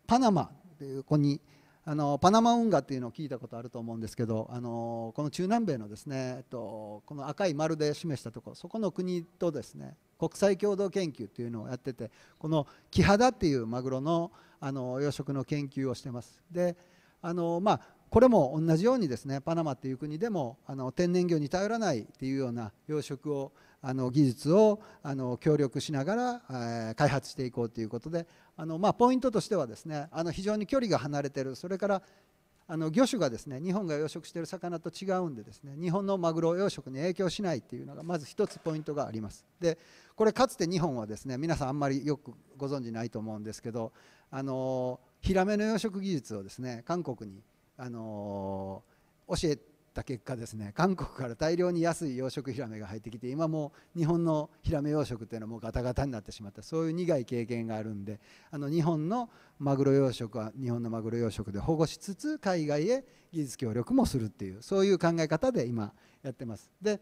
パナマっていう子にあのパナマ運河っていうのを聞いたことあると思うんですけどあのこの中南米のですね、えっと、この赤い丸で示したところそこの国とですね国際共同研究っていうのをやっててこのキハダっていうマグロのあの養殖の研究をしてます。であのまあこれも同じようにですねパナマっていう国でもあの天然魚に頼らないっていうような養殖をあの技術をあの協力しながら、え開発していこうということであの、まあ、ポイントとしてはですねあの非常に距離が離れてるそれからあの魚種がですね日本が養殖している魚と違うんでですね日本のマグロ養殖に影響しないっていうのがまず1つポイントがありますでこれかつて日本はですね皆さんあんまりよくご存じないと思うんですけどあのヒラメの養殖技術をですね韓国にあの教えてた結果ですね韓国から大量に安い養殖ヒラメが入ってきて今も日本のヒラメ養殖っていうのはもうガタガタになってしまったそういう苦い経験があるんであの日本のマグロ養殖は日本のマグロ養殖で保護しつつ海外へ技術協力もするっていうそういう考え方で今やってます。で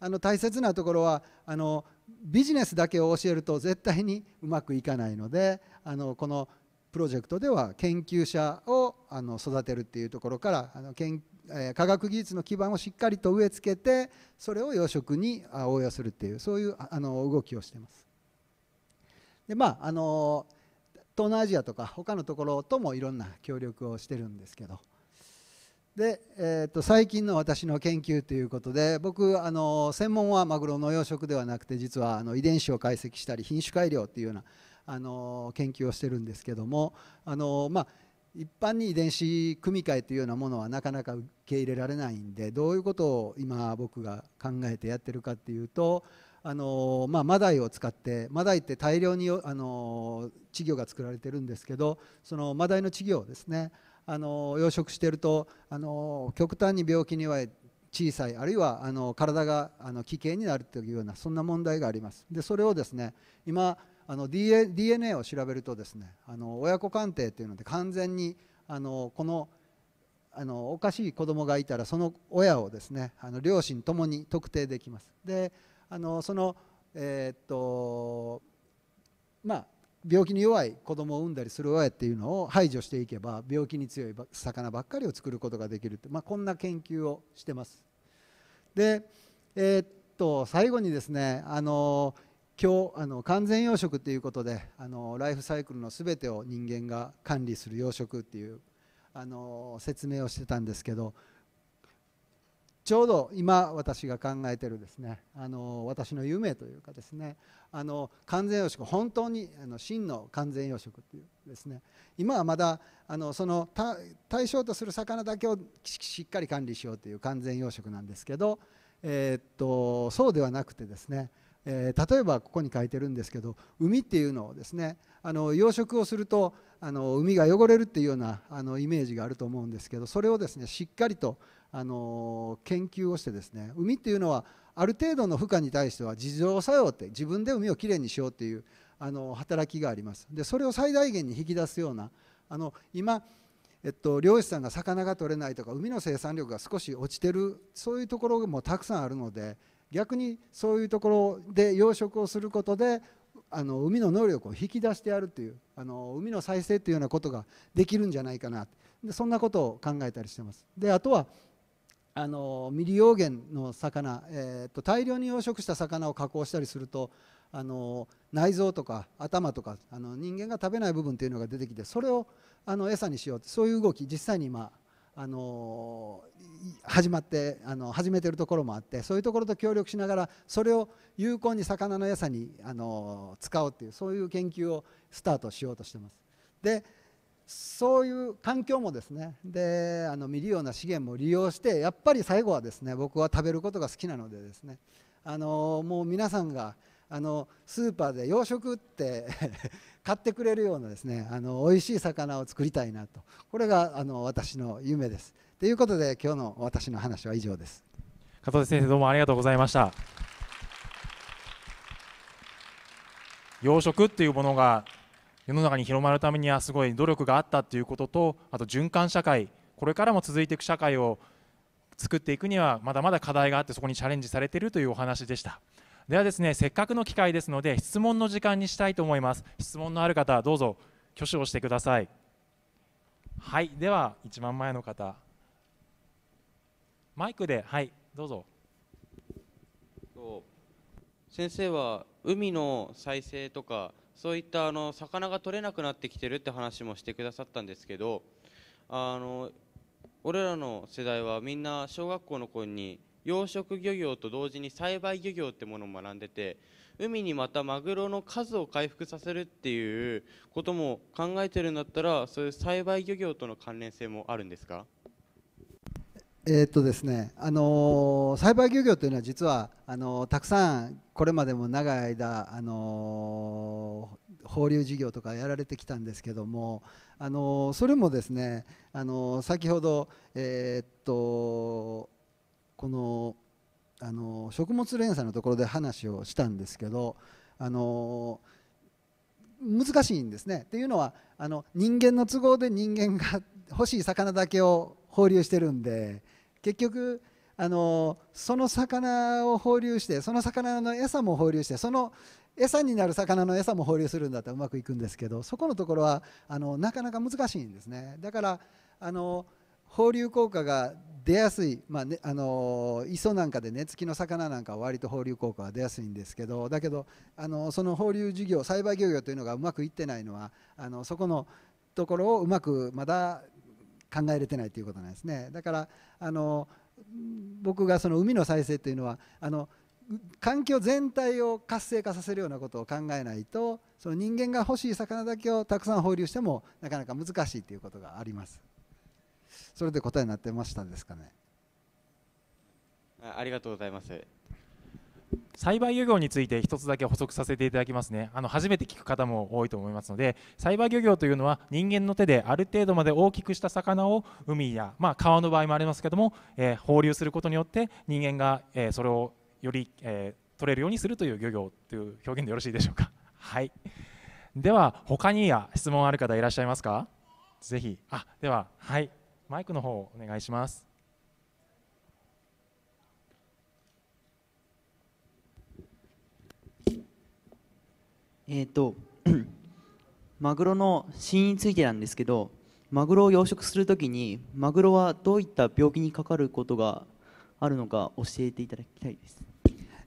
あの大切なところはあのビジネスだけを教えると絶対にうまくいかないのであのこのプロジェクトでは研究者をあの育てるっていうところからあの研、え科学技術の基盤をしっかりと植え付けてそれを養殖に応用するっていうそういうあの動きをしてます。でまああの東南アジアとか他のところともいろんな協力をしてるんですけどで、えー、と最近の私の研究ということで僕あの専門はマグロの養殖ではなくて実はあの遺伝子を解析したり品種改良っていうようなあの研究をしてるんですけどもあの、まあ一般に遺伝子組み換えというようなものはなかなか受け入れられないんでどういうことを今僕が考えてやってるかっていうとあの、まあ、マダイを使ってマダイって大量にあの稚魚が作られてるんですけどそのマダイの稚魚をですねあの養殖してるとあの極端に病気には小さいあるいはあの体があの危険になるというようなそんな問題があります。でそれをですね今あの DNA を調べるとですねあの親子鑑定というので完全にあのこのあのおかしい子供がいたらその親をですねあの両親ともに特定できます。であのその、えー、っとまあ、病気に弱い子供を産んだりする親っていうのを排除していけば病気に強い魚ばっかりを作ることができるって、まあ、こんな研究をしてます。で、えー、っと最後にですねあの今日あの完全養殖っていうことであのライフサイクルの全てを人間が管理する養殖っていうあの説明をしてたんですけどちょうど今私が考えてるですねあの私の夢というかですねあの完全養殖本当にあの真の完全養殖っていうですね今はまだあのその対象とする魚だけをしっかり管理しようという完全養殖なんですけどえっとそうではなくてですねえー、例えばここに書いてるんですけど海っていうのをですねあの養殖をするとあの海が汚れるっていうようなあのイメージがあると思うんですけどそれをですねしっかりとあの研究をしてですね海っていうのはある程度の負荷に対しては自浄作用って自分で海をきれいにしようっていうあの働きがありますでそれを最大限に引き出すようなあの今えっと、漁師さんが魚が取れないとか海の生産力が少し落ちてるそういうところもたくさんあるので逆にそういうところで養殖をすることであの海の能力を引き出してやるというあの海の再生というようなことができるんじゃないかなでそんなことを考えたりしてます。であとはあの未利用源の魚、えー、と大量に養殖した魚を加工したりするとあの内臓とか頭とかあの人間が食べない部分というのが出てきてそれをあの餌にしようそういう動き実際に今あの始まってあの始めてるところもあってそういうところと協力しながらそれを有効に魚の餌にあの使おうっていうそういう研究をスタートしようとしてます。でそういう環境もですねであの未利用な資源も利用してやっぱり最後はですね僕は食べることが好きなのでですねあのもう皆さんがあのスーパーで洋食って買ってくれるようなですねあの美味しい魚を作りたいなとこれがあの私の夢です。ということで今日の私の話は以上です。加藤先生どうもありがとうございました。養殖っていうものが世の中に広まるためにはすごい努力があったっていうこととあと循環社会これからも続いていく社会を作っていくにはまだまだ課題があってそこにチャレンジされているというお話でした。ではですねせっかくの機会ですので質問の時間にしたいと思います質問のある方どうぞ挙手をしてくださいはいでは一番前の方マイクではいどうぞ先生は海の再生とかそういったあの魚が取れなくなってきてるって話もしてくださったんですけどあの俺らの世代はみんな小学校の頃に養殖漁業と同時に栽培漁業ってものを学んでて海にまたマグロの数を回復させるっていうことも考えてるんだったらそういう栽培漁業との関連性もあるんですかえー、っとですねあのー、栽培漁業というのは実はあのー、たくさんこれまでも長い間、あの放流事業とかやられてきたんですけども、あのそれもですね、あの先ほど、えっとこのあの食物連鎖のところで話をしたんですけどあの難しいんですね。っていうのはあの人間の都合で人間が欲しい魚だけを放流してるんで結局あのその魚を放流してその魚の餌も放流してその餌になる魚の餌も放流するんだったらうまくいくんですけどそこのところはあのなかなか難しいんですね。だからあの放流効果が出やすい、まあねあの磯なんかで付きの魚なんかは割と放流効果が出やすいんですけどだけどあのその放流事業栽培漁業というのがうまくいってないのはあのそこのところをうまくまだ考えれてないということなんですねだからあの僕がその海の再生というのはあの環境全体を活性化させるようなことを考えないとその人間が欲しい魚だけをたくさん放流してもなかなか難しいということがあります。それで答えになってましたですかねありがとうございます栽培漁業について1つだけ補足させていただきますねあの初めて聞く方も多いと思いますので栽培漁業というのは人間の手である程度まで大きくした魚を海や、まあ、川の場合もありますけども、えー、放流することによって人間が、えー、それをより、えー、取れるようにするという漁業という表現でよろしいでしょうか。はいでは他にや質問ある方いらっしゃいますかぜひあでははいマイクの方お願いします。えっ、と マグロの死因についてなんですけどマグロを養殖するときにマグロはどういった病気にかかることがあるのか教えていただきたいです。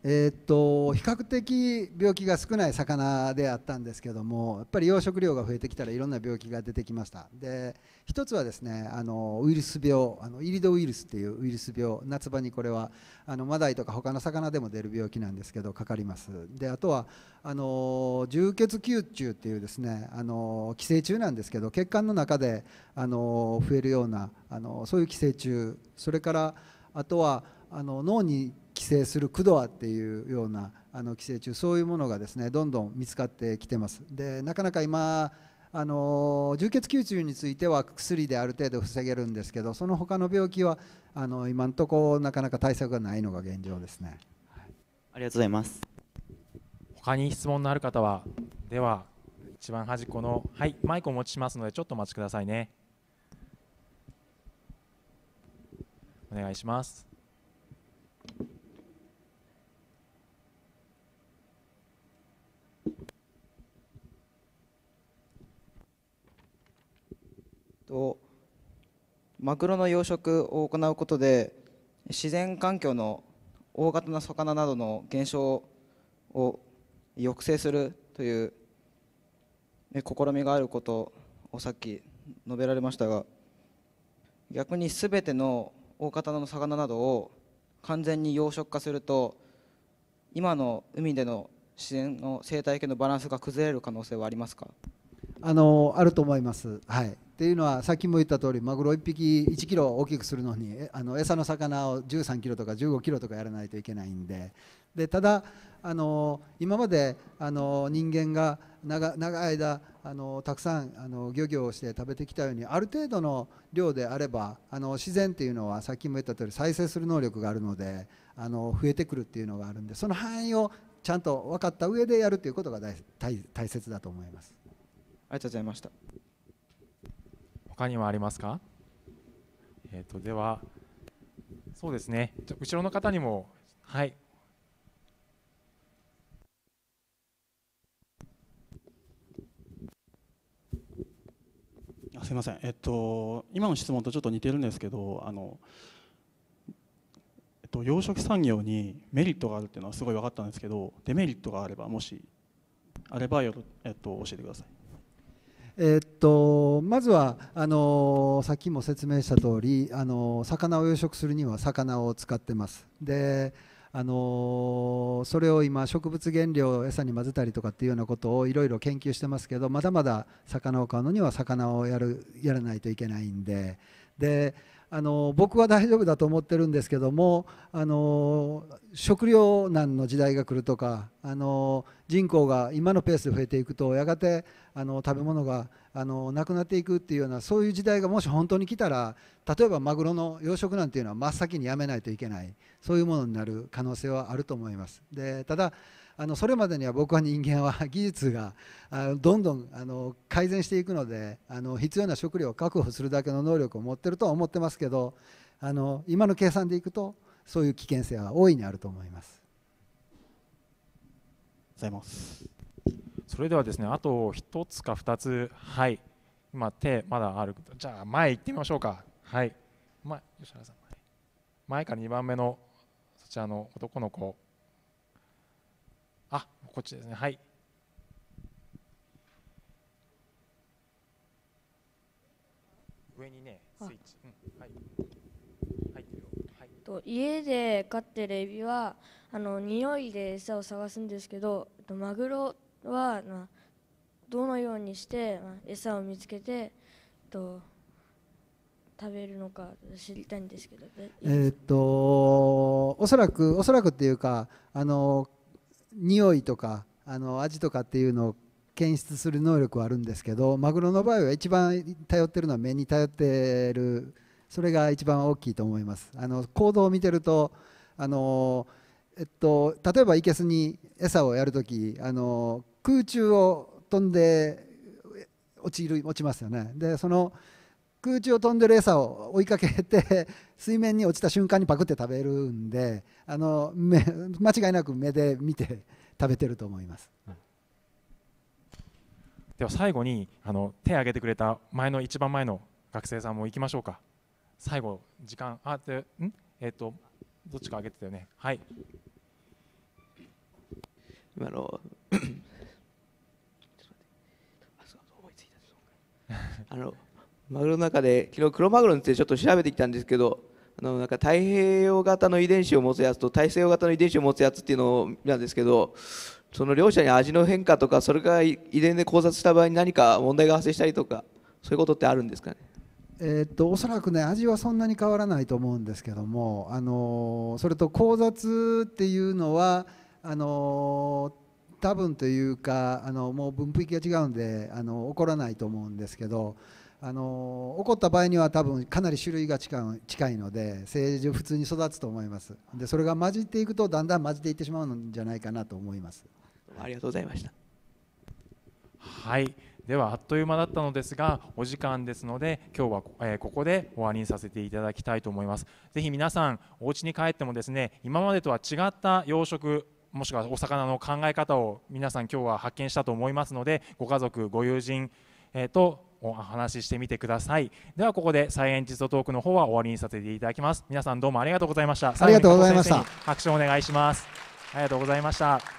えー、っと比較的病気が少ない魚であったんですけどもやっぱり養殖量が増えてきたらいろんな病気が出てきましたで一つはですねあのウイルス病あのイリドウイルスっていうウイルス病夏場にこれはあのマダイとか他の魚でも出る病気なんですけどかかりますであとはあの充血球虫っていうですねあの寄生虫なんですけど血管の中であの増えるようなあのそういう寄生虫それからあとはあの脳に寄生するクドアっていうようなあの寄生虫そういうものがですねどんどん見つかってきてますでなかなか今あの重血吸虫については薬である程度防げるんですけどその他の病気はあの今のところなかなか対策がないのが現状ですね、はい、ありがとうございます他に質問のある方はでは一番端っこのはいマイクをお持ちしますのでちょっとお待ちくださいねお願いしますとマグロの養殖を行うことで自然環境の大型な魚などの減少を抑制するという試みがあることをさっき述べられましたが逆に全ての大型の魚などを完全に養殖化すると今の海での自然の生態系のバランスが崩れる可能性はありますかあのあると思います。はいっていうのはさっきも言った通りマグロ1匹1キロ大きくするのにあの餌の魚を1 3キロとか1 5キロとかやらないといけないんででただあの今まであの人間が長長い間あのたくさんあの漁業をして食べてきたようにある程度の量であればあの自然っていうのはさっきも言った通り再生する能力があるのであの増えてくるっていうのがあるんでその範囲をちゃんと分かった上でやるっていうことが大大切だと思います。ありがとうございました他にはありますかえっ、ー、とではそうですね後ろの方にもはいすみません、えっと、今の質問とちょっと似てるんですけどあの、えっと、養殖産業にメリットがあるっていうのはすごい分かったんですけどデメリットがあればもしあればよ、えっと、教えてください。えー、っとまずはあのさっきも説明した通りあの魚を養殖するには魚を使ってます。であのそれを今植物原料を餌に混ぜたりとかっていうようなことをいろいろ研究してますけどまだまだ魚を買うのには魚をやるやらないといけないんでであの僕は大丈夫だと思ってるんですけどもあの食糧難の時代が来るとかあの人口が今のペースで増えていくとやがてあの食べ物があのなくなっていくっていうようなそういう時代がもし本当に来たら例えばマグロの養殖なんていうのは真っ先にやめないといけないそういうものになる可能性はあると思います。でただあのそれまでには僕は人間は技術がどんどんあの改善していくのであの必要な食料を確保するだけの能力を持ってるとは思ってますけどあの今の計算でいくとそういう危険性は大いにあると思います。ございますそれではですねあと1つか2つはい今手まだあるじゃあ前行ってみましょうかはい前吉原さん前から2番目のそちらの男の子あこっちですねはい上にねスイッチ、うん、はいはい、と家で飼ってるエビはあの匂いで餌を探すんですけどマグロは、まどのようにして、ま餌を見つけてと食べるのか知りたいんですけどえー、っとおそらくおそらくっていうかあの匂いとかあの味とかっていうのを検出する能力はあるんですけどマグロの場合は一番頼ってるのは目に頼ってるそれが一番大きいと思いますあの行動を見てるとあの、えっと、例えばいけすに餌をやるときあの空中を飛んで落ちる落ちますよねでその空中を飛んでる餌を追いかけて 水面に落ちた瞬間にパクって食べるんであの目 間違いなく目で見て食べてると思います。では最後にあの手を挙げてくれた前の一番前の学生さんも行きましょうか。最後時間あでんえっ、ー、とどっちか上げてたよね。はい。今のあのマグロの中で昨日クロマグロについてちょっと調べてきたんですけどあのなんか太平洋型の遺伝子を持つやつと大西洋型の遺伝子を持つやつっていうのをなんですけどその両者に味の変化とかそれが遺伝で交雑した場合に何か問題が発生したりとかそういうことってあるんですかねえー、っとおそらくね味はそんなに変わらないと思うんですけども、あのそれと交雑っていうのはあの多分というかあのもう分布域が違うんであの起こらないと思うんですけどあの起こった場合には多分かなり種類が近いので政治普通に育つと思いますでそれが混じっていくとだんだん混じっていってしまうんじゃないかなと思いますありがとうございましたはいではあっという間だったのですがお時間ですので今日は、えここで終わりにさせていただきたいと思いますぜひ皆さんお家に帰ってもですね今までとは違った養殖もしくはお魚の考え方を皆さん今日は発見したと思いますのでご家族ご友人、えー、とお話ししてみてくださいではここでサイエンティストトークの方は終わりにさせていただきます皆さんどうもありがとうございましたありがとうございました拍手お願いしますありがとうございました